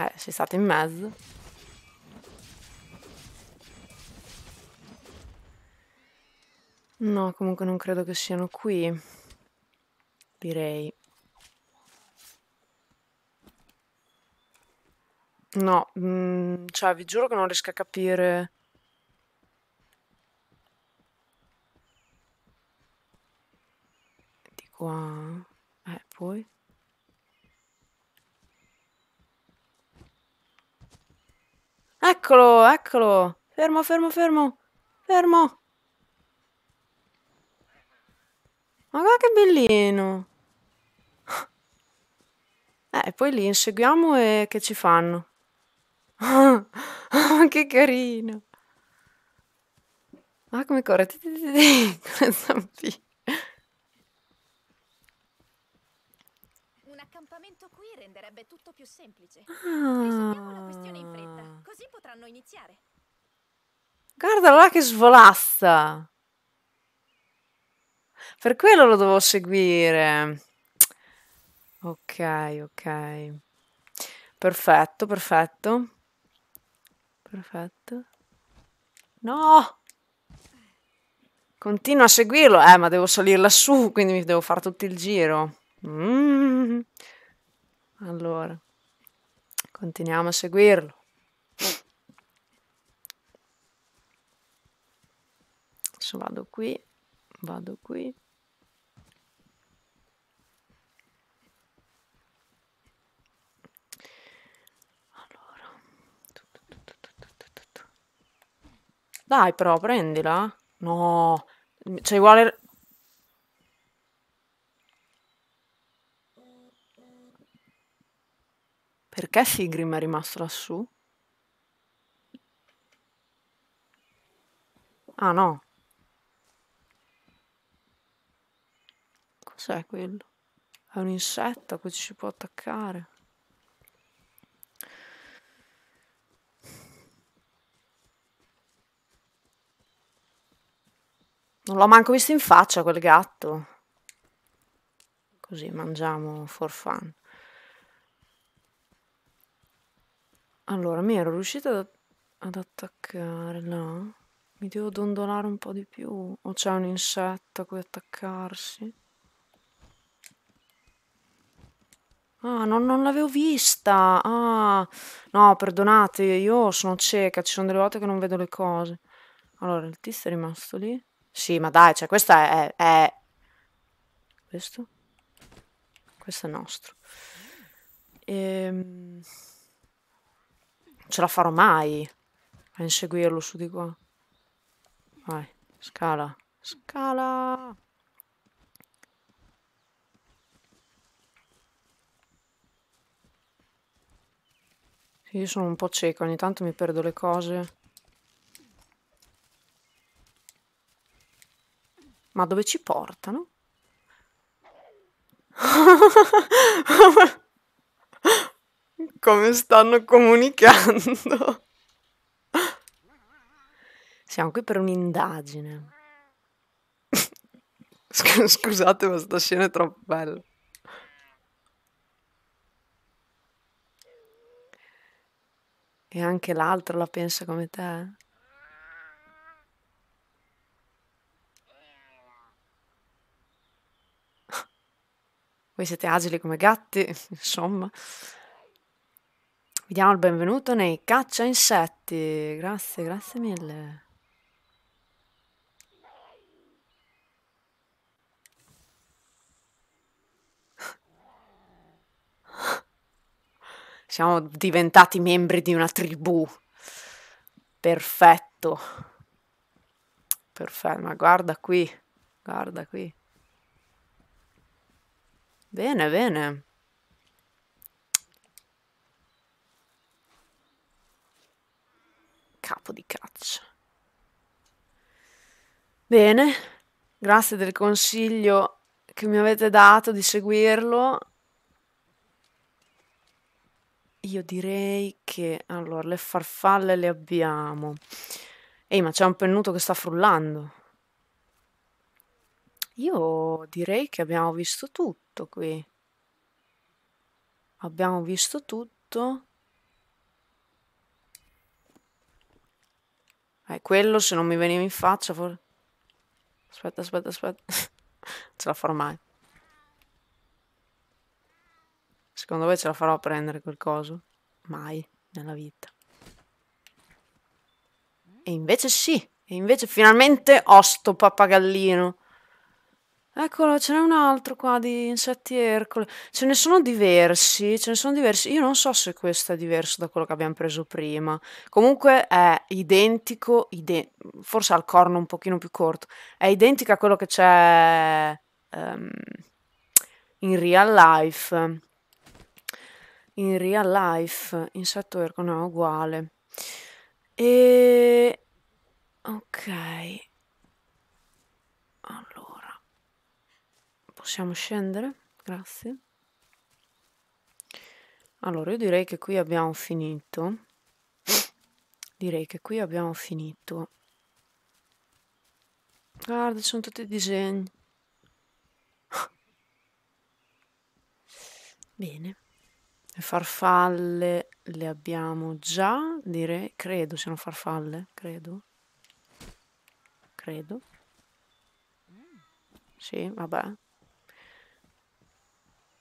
Eh, ci state in mezzo. No, comunque non credo che siano qui. Direi. No, mh, mm, cioè vi giuro che non riesco a capire... Di qua... Eh, poi... Eccolo, eccolo. Fermo, fermo, fermo. Fermo. Ma guarda che bellino. Eh, poi li inseguiamo e che ci fanno? che carino. Ma ah, come corre? Con le zampine. renderebbe tutto più semplice. Ah. Risolviamo la questione in fretta, ah. così potranno iniziare. Guarda là che svolazza! Per quello lo devo seguire. Ok, ok. Perfetto, perfetto. Perfetto. No! Continua a seguirlo. Eh, ma devo salire lassù, quindi mi devo fare tutto il giro. Mm. Allora, continuiamo a seguirlo. Adesso vado qui, vado qui. Dai però, prendila. No, c'è cioè, uguale Perché Sigrim è rimasto lassù? Ah no. Cos'è quello? È un insetto, a cui ci si può attaccare. Non l'ho manco visto in faccia quel gatto. Così mangiamo for fun. Allora, mi ero riuscita ad, attaccare là. Mi devo dondolare un po' di più. O c'è un insetto a cui attaccarsi? Ah, no, non l'avevo vista! Ah, no, perdonate, io sono cieca, ci sono delle volte che non vedo le cose. Allora, il tizio è rimasto lì? Sì, ma dai, cioè, questo è... è... Questo? Questo è nostro. Ehm ce la farò mai a inseguirlo su di qua. Vai, scala, scala. Io sono un po' cieco, ogni tanto mi perdo le cose. Ma dove ci portano? come stanno comunicando. Siamo qui per un'indagine. Scusate, ma sta scena è troppo bella. E anche l'altro la pensa come te? Voi siete agili come gatti, insomma. Vi diamo il benvenuto nei caccia insetti. Grazie, grazie mille. Siamo diventati membri di una tribù. Perfetto. Perfetto, ma guarda qui, guarda qui. Bene, bene. po' di caccia. Bene, grazie del consiglio che mi avete dato di seguirlo. Io direi che allora le farfalle le abbiamo. Ehi, ma c'è un pennuto che sta frullando. Io direi che abbiamo visto tutto qui. Abbiamo visto tutto. Eh, quello se non mi veniva in faccia forse... Aspetta, aspetta, aspetta. ce la farò mai. Secondo voi ce la farò a prendere quel coso? Mai nella vita. E invece sì. E invece finalmente ho sto pappagallino. Eccolo, ce n'è un altro qua di insetti Ercole. Ce ne sono diversi, ce ne sono diversi. Io non so se questo è diverso da quello che abbiamo preso prima. Comunque è identico, ide forse ha il corno un pochino più corto. È identico a quello che c'è um, in real life. In real life, insetto Ercole, no, uguale. E... Ok. Possiamo scendere? Grazie. Allora, io direi che qui abbiamo finito. Direi che qui abbiamo finito. Guarda, sono tutti i disegni. Bene. Le farfalle le abbiamo già, direi. Credo siano farfalle, credo. Credo. Sì, vabbè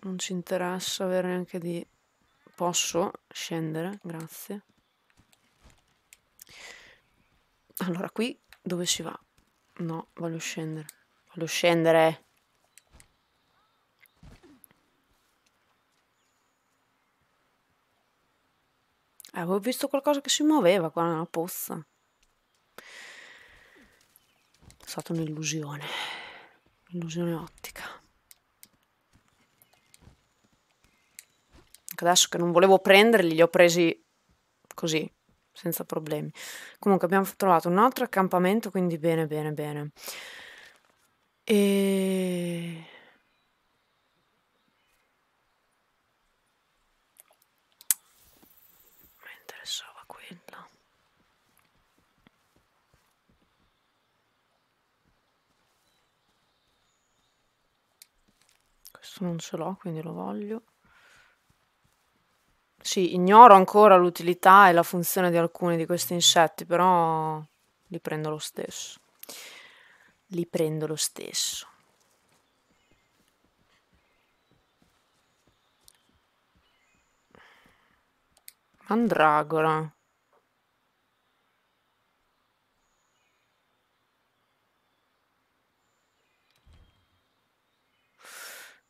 non ci interessa avere neanche di... Posso scendere? Grazie. Allora, qui dove si va? No, voglio scendere. Voglio scendere! Eh, avevo visto qualcosa che si muoveva qua nella pozza. È stata un'illusione. Illusione ottica. adesso che non volevo prenderli, li ho presi così, senza problemi. Comunque abbiamo trovato un altro accampamento, quindi bene, bene, bene. E... Mi interessava quella. Questo non ce l'ho, quindi lo voglio. Sì, ignoro ancora l'utilità e la funzione di alcuni di questi insetti, però li prendo lo stesso. Li prendo lo stesso. Mandragora.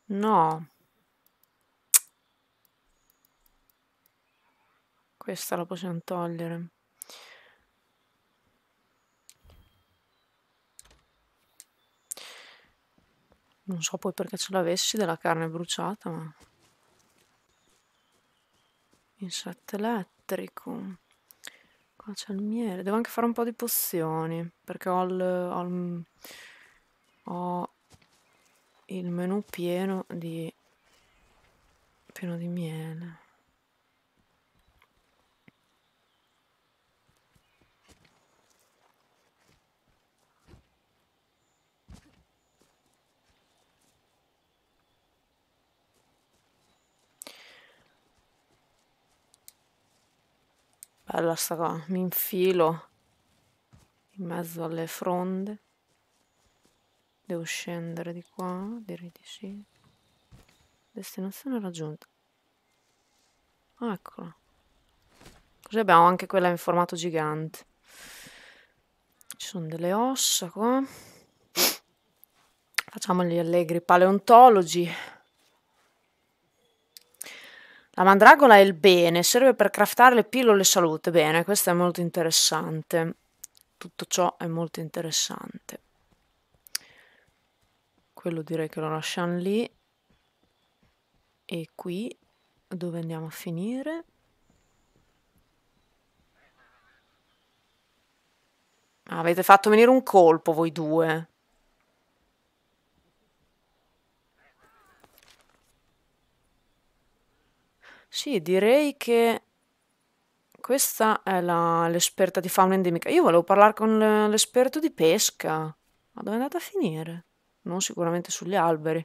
No. questa la possiamo togliere non so poi perché ce l'avessi della carne bruciata ma insetto elettrico qua c'è il miele devo anche fare un po' di pozioni perché ho il, ho il, ho il menù pieno di pieno di miele Bella sta qua, mi infilo in mezzo alle fronde. Devo scendere di qua, direi di sì. Destinazione raggiunta. eccola. Così abbiamo anche quella in formato gigante. Ci sono delle ossa qua. Facciamo gli allegri paleontologi. La mandragola è il bene, serve per craftare le pillole salute. Bene, questo è molto interessante. Tutto ciò è molto interessante. Quello direi che lo lasciamo lì. E qui dove andiamo a finire? Avete fatto venire un colpo voi due. Sì, direi che questa è la- l'esperta di fauna endemica. Io volevo parlare con l'esperto di pesca, ma dove è andata a finire? Non sicuramente sugli alberi.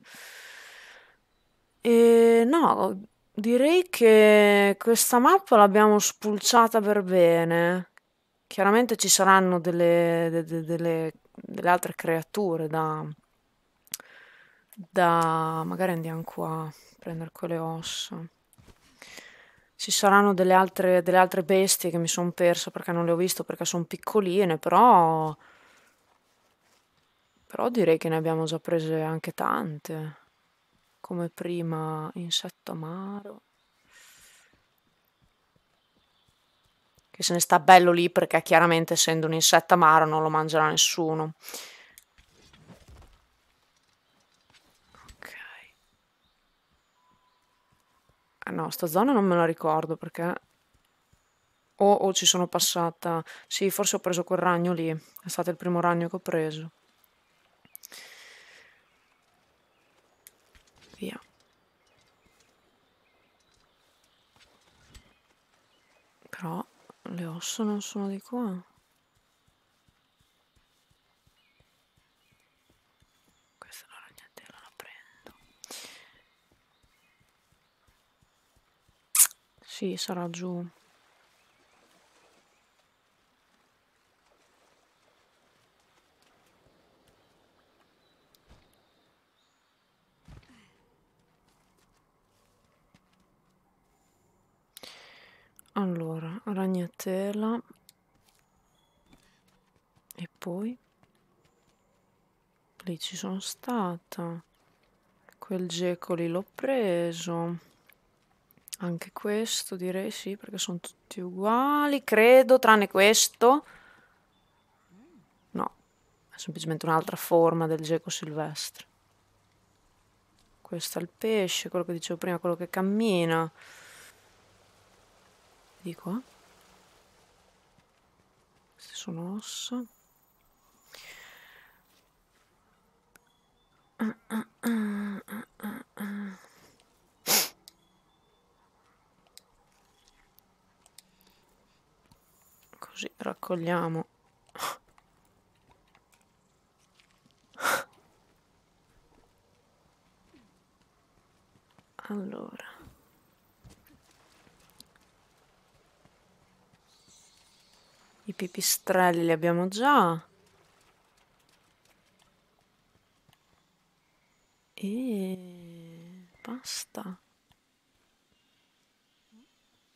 E no, direi che questa mappa l'abbiamo spulciata per bene. Chiaramente ci saranno delle, de- de- delle- delle altre creature da, da... magari andiamo qua a prendere quelle ossa. Ci saranno delle altre, delle altre bestie che mi sono persa perché non le ho visto perché sono piccoline, però... Però direi che ne abbiamo già prese anche tante. Come prima insetto amaro. Che se ne sta bello lì perché chiaramente essendo un insetto amaro non lo mangerà nessuno. Ah, no, sta zona non me la ricordo perché... O oh, ci sono passata. Sì, forse ho preso quel ragno lì. È stato il primo ragno che ho preso. Via. Però le ossa non sono di qua. Sì, sarà giù. Allora, ragnatela e poi lì ci sono stata. Quel geco lì l'ho preso. Anche questo direi sì, perché sono tutti uguali, credo, tranne questo. No, è semplicemente un'altra forma del geco silvestre. Questo è il pesce, quello che dicevo prima, quello che cammina. Di qua. Queste sono ossa. Uh, uh, uh, così raccogliamo allora i pipistrelli li abbiamo già e basta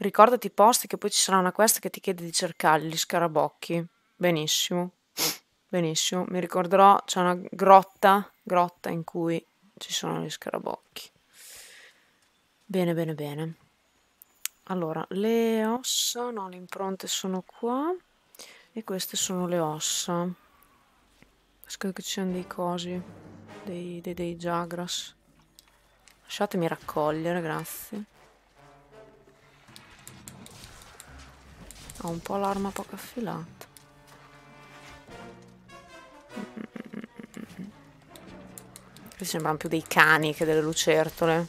Ricordati i posti che poi ci sarà una questa che ti chiede di cercare gli scarabocchi. Benissimo. Benissimo, mi ricorderò, c'è una grotta, grotta in cui ci sono gli scarabocchi. Bene, bene, bene. Allora, le ossa, no, le impronte sono qua e queste sono le ossa. Credo che ci siano dei cosi, dei, dei, dei Jagras. Lasciatemi raccogliere, grazie. Ho un po' l'arma poco affilata. Qui sembrano più dei cani che delle lucertole.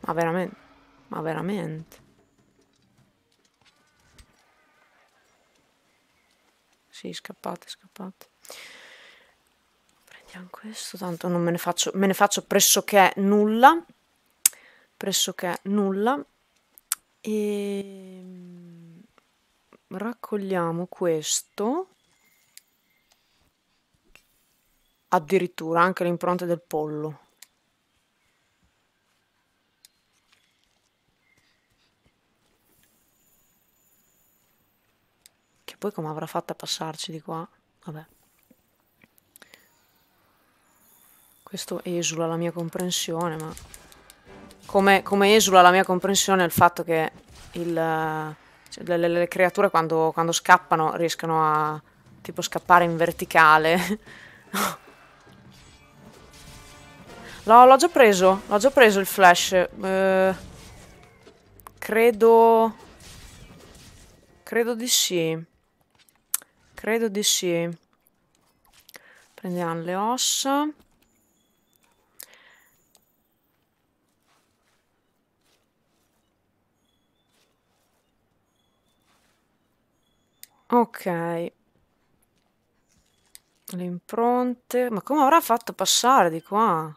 Ma veramente? Ma veramente? Sì, scappate, scappate vediamo questo, tanto non me ne faccio, me ne faccio pressoché nulla, pressoché nulla, e ehm, raccogliamo questo, addirittura anche le impronte del pollo. Che poi come avrà fatto a passarci di qua? Vabbè. Questo esula la mia comprensione, ma... Come, come esula la mia comprensione il fatto che il, cioè, le, le, creature quando, quando scappano riescono a tipo scappare in verticale. no, l'ho già preso, l'ho già preso il flash. Eh, credo... Credo di sì. Credo di sì. Prendiamo le ossa. Ok. Le impronte. Ma come avrà fatto passare di qua?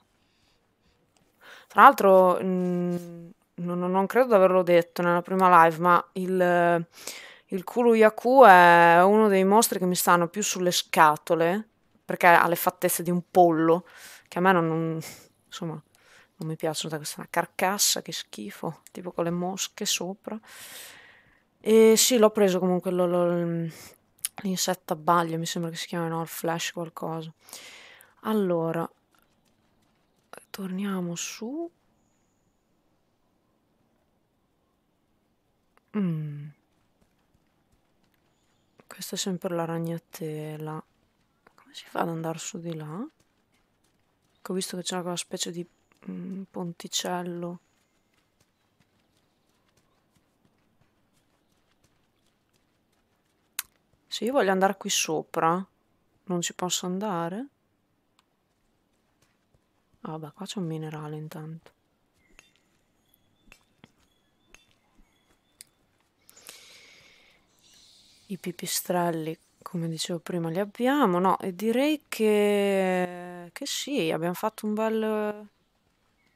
Tra l'altro, mm, non, non, credo di averlo detto nella prima live, ma il, il Kulu Yaku è uno dei mostri che mi stanno più sulle scatole, perché ha le fattezze di un pollo, che a me non... non insomma, non mi piacciono, da questa carcassa, che schifo, tipo con le mosche sopra. E sì, l'ho preso comunque lo, lo, l'insetto a baglia, mi sembra che si chiami, no? Il flash qualcosa. Allora, torniamo su. Mm. Questa è sempre la ragnatela. Come si fa ad andare su di là? Ho visto che c'è una specie di mm, ponticello. Se io voglio andare qui sopra, non ci posso andare? Vabbè, ah, qua c'è un minerale intanto. I pipistrelli, come dicevo prima, li abbiamo. No, e direi che, che sì, abbiamo fatto un bel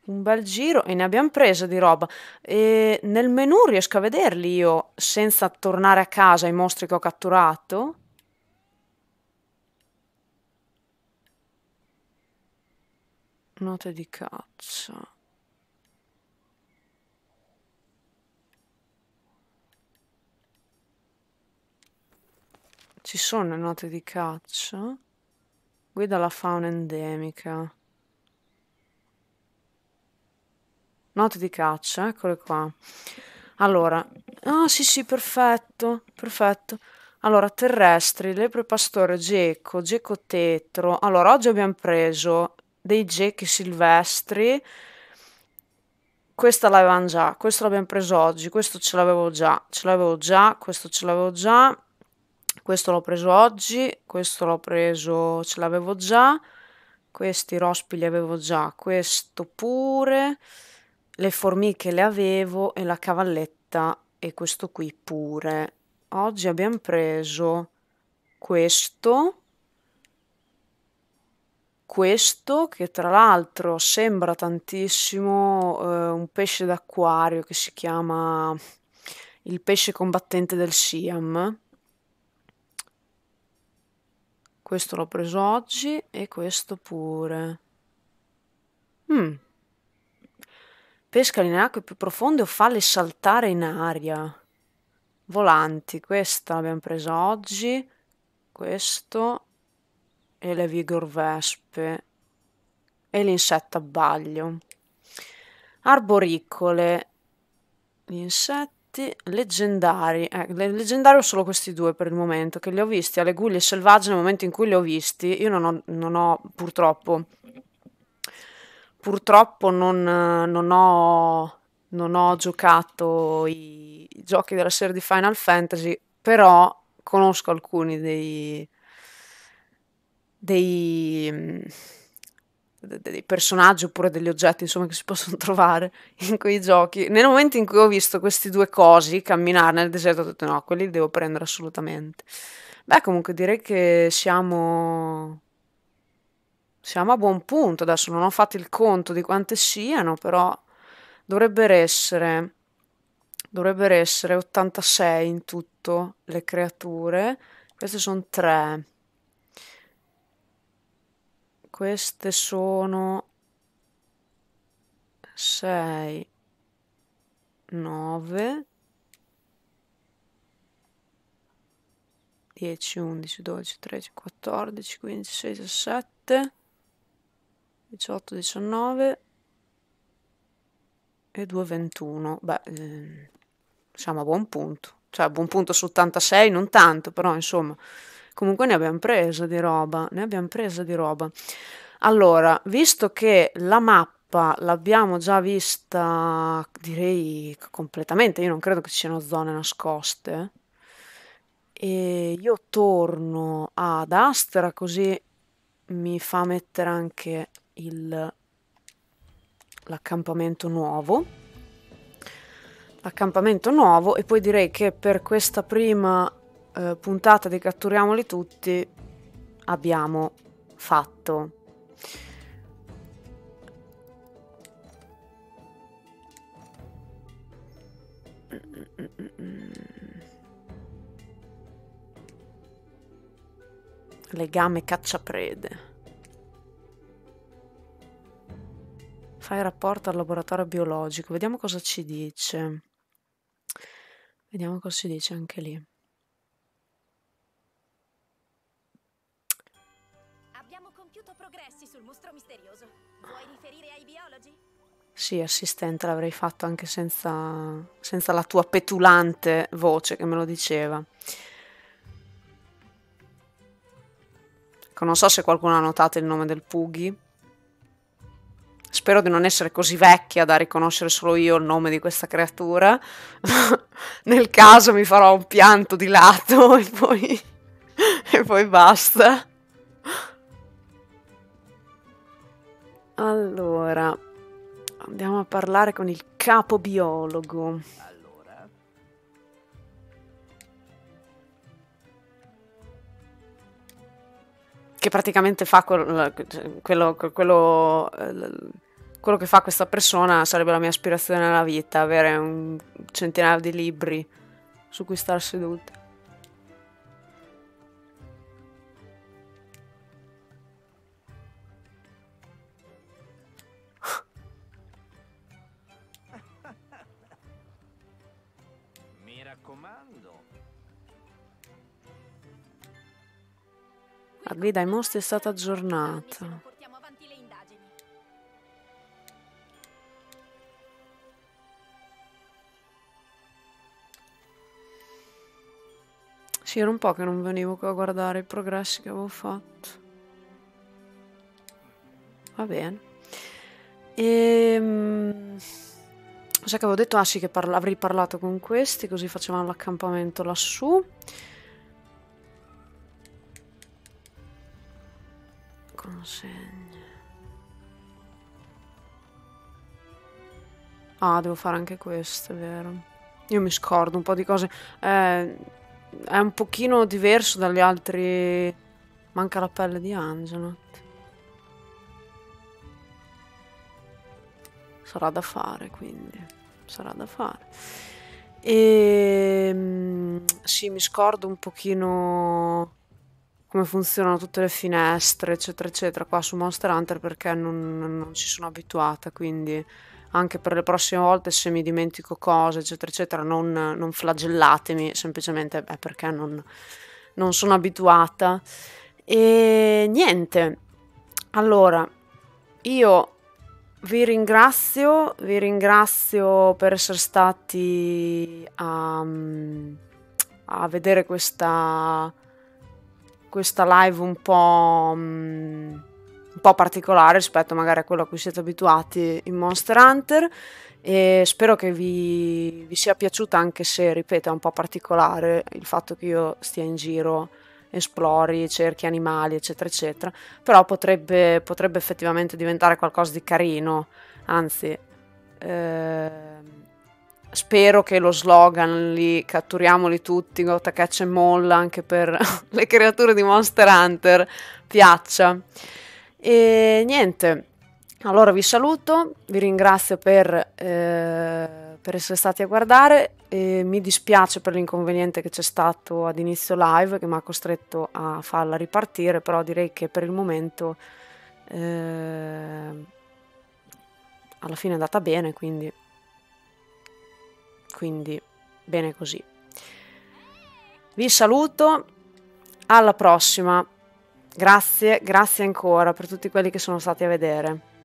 un bel giro e ne abbiamo preso di roba. E nel menu riesco a vederli io senza tornare a casa i mostri che ho catturato? Note di caccia. Ci sono note di caccia? Guida la fauna endemica. Note di caccia, eccole qua. Allora, ah oh, sì sì, perfetto, perfetto. Allora, terrestri, lepre pastore, geco, geco tetro. Allora, oggi abbiamo preso dei gechi silvestri. Questa l'avevamo già, questo l'abbiamo preso oggi, questo ce l'avevo già, ce l'avevo già, questo ce l'avevo già, questo l'ho preso oggi, questo l'ho preso, ce l'avevo già, questi rospi li avevo già, questo pure, le formiche le avevo e la cavalletta e questo qui pure. Oggi abbiamo preso questo, questo che tra l'altro sembra tantissimo eh, un pesce d'acquario che si chiama il pesce combattente del Siam. Questo l'ho preso oggi e questo pure. Mm pesca nelle acque più profonde o falle saltare in aria. Volanti, questa l'abbiamo presa oggi, questo e le vigor vespe e l'insetto abbaglio. Arboricole, gli insetti leggendari, eh, leggendari ho solo questi due per il momento, che li ho visti alle guglie selvagge nel momento in cui li ho visti, io non ho, non ho purtroppo purtroppo non, non, ho, non ho giocato i, i giochi della serie di Final Fantasy, però conosco alcuni dei, dei, dei, personaggi oppure degli oggetti insomma che si possono trovare in quei giochi. Nel momento in cui ho visto questi due cosi camminare nel deserto, ho detto no, quelli li devo prendere assolutamente. Beh, comunque direi che siamo siamo a buon punto, adesso non ho fatto il conto di quante siano, però dovrebbero essere, dovrebbero essere 86 in tutto le creature, queste sono 3, queste sono 6, 9, 10, 11, 12, 13, 14, 15, 16, 17. 18, 19 e 2, 21. Beh, ehm, siamo a buon punto. Cioè, a buon punto su 86, non tanto, però insomma, comunque ne abbiamo presa di roba, ne abbiamo presa di roba. Allora, visto che la mappa l'abbiamo già vista, direi completamente, io non credo che ci siano zone nascoste. E io torno ad Astra così mi fa mettere anche il, l'accampamento nuovo. L'accampamento nuovo e poi direi che per questa prima eh, puntata di Catturiamoli tutti abbiamo fatto. Legame cacciaprede. Fai rapporto al laboratorio biologico, vediamo cosa ci dice. Vediamo cosa ci dice anche lì. Abbiamo compiuto progressi sul mostro misterioso. Vuoi riferire ai biologi? Sì, assistente, l'avrei fatto anche senza, senza la tua petulante voce che me lo diceva. non so se qualcuno ha notato il nome del Pughi. Spero di non essere così vecchia da riconoscere solo io il nome di questa creatura. Nel caso mi farò un pianto di lato e poi, e poi basta. Allora, andiamo a parlare con il capo biologo. che praticamente fa quel, quello, quello, quello, che fa questa persona sarebbe la mia aspirazione alla vita, avere un centinaio di libri su cui star seduti. La ah, guida ai mostri è stata aggiornata. Sì, era un po' che non venivo qua a guardare i progressi che avevo fatto. Va bene. Ehm... Cos'è che avevo detto? Ah sì, che parla avrei parlato con questi, così facevano l'accampamento lassù. consegne. Ah, devo fare anche questo, è vero. Io mi scordo un po' di cose. Eh, è un pochino diverso dagli altri... Manca la pelle di Angelo. Sarà da fare, quindi. Sarà da fare. E... Ehm, sì, mi scordo un pochino come funzionano tutte le finestre, eccetera, eccetera, qua su Monster Hunter perché non, non ci sono abituata, quindi anche per le prossime volte se mi dimentico cose, eccetera, eccetera, non, non flagellatemi, semplicemente è perché non, non sono abituata. E niente, allora, io vi ringrazio, vi ringrazio per essere stati a, a vedere questa questa live un po', um, un po' particolare rispetto magari a quello a cui siete abituati in Monster Hunter e spero che vi, vi sia piaciuta anche se, ripeto, è un po' particolare il fatto che io stia in giro esplori, cerchi animali, eccetera, eccetera. Però potrebbe, potrebbe effettivamente diventare qualcosa di carino, anzi, eh, spero che lo slogan li catturiamoli tutti, Gotta catch and Molla, anche per le creature di Monster Hunter, piaccia. E niente, allora vi saluto, vi ringrazio per, eh, per essere stati a guardare, e mi dispiace per l'inconveniente che c'è stato ad inizio live, che mi ha costretto a farla ripartire, però direi che per il momento... Eh, alla fine è andata bene, quindi quindi bene così. Vi saluto, alla prossima. Grazie, grazie ancora per tutti quelli che sono stati a vedere.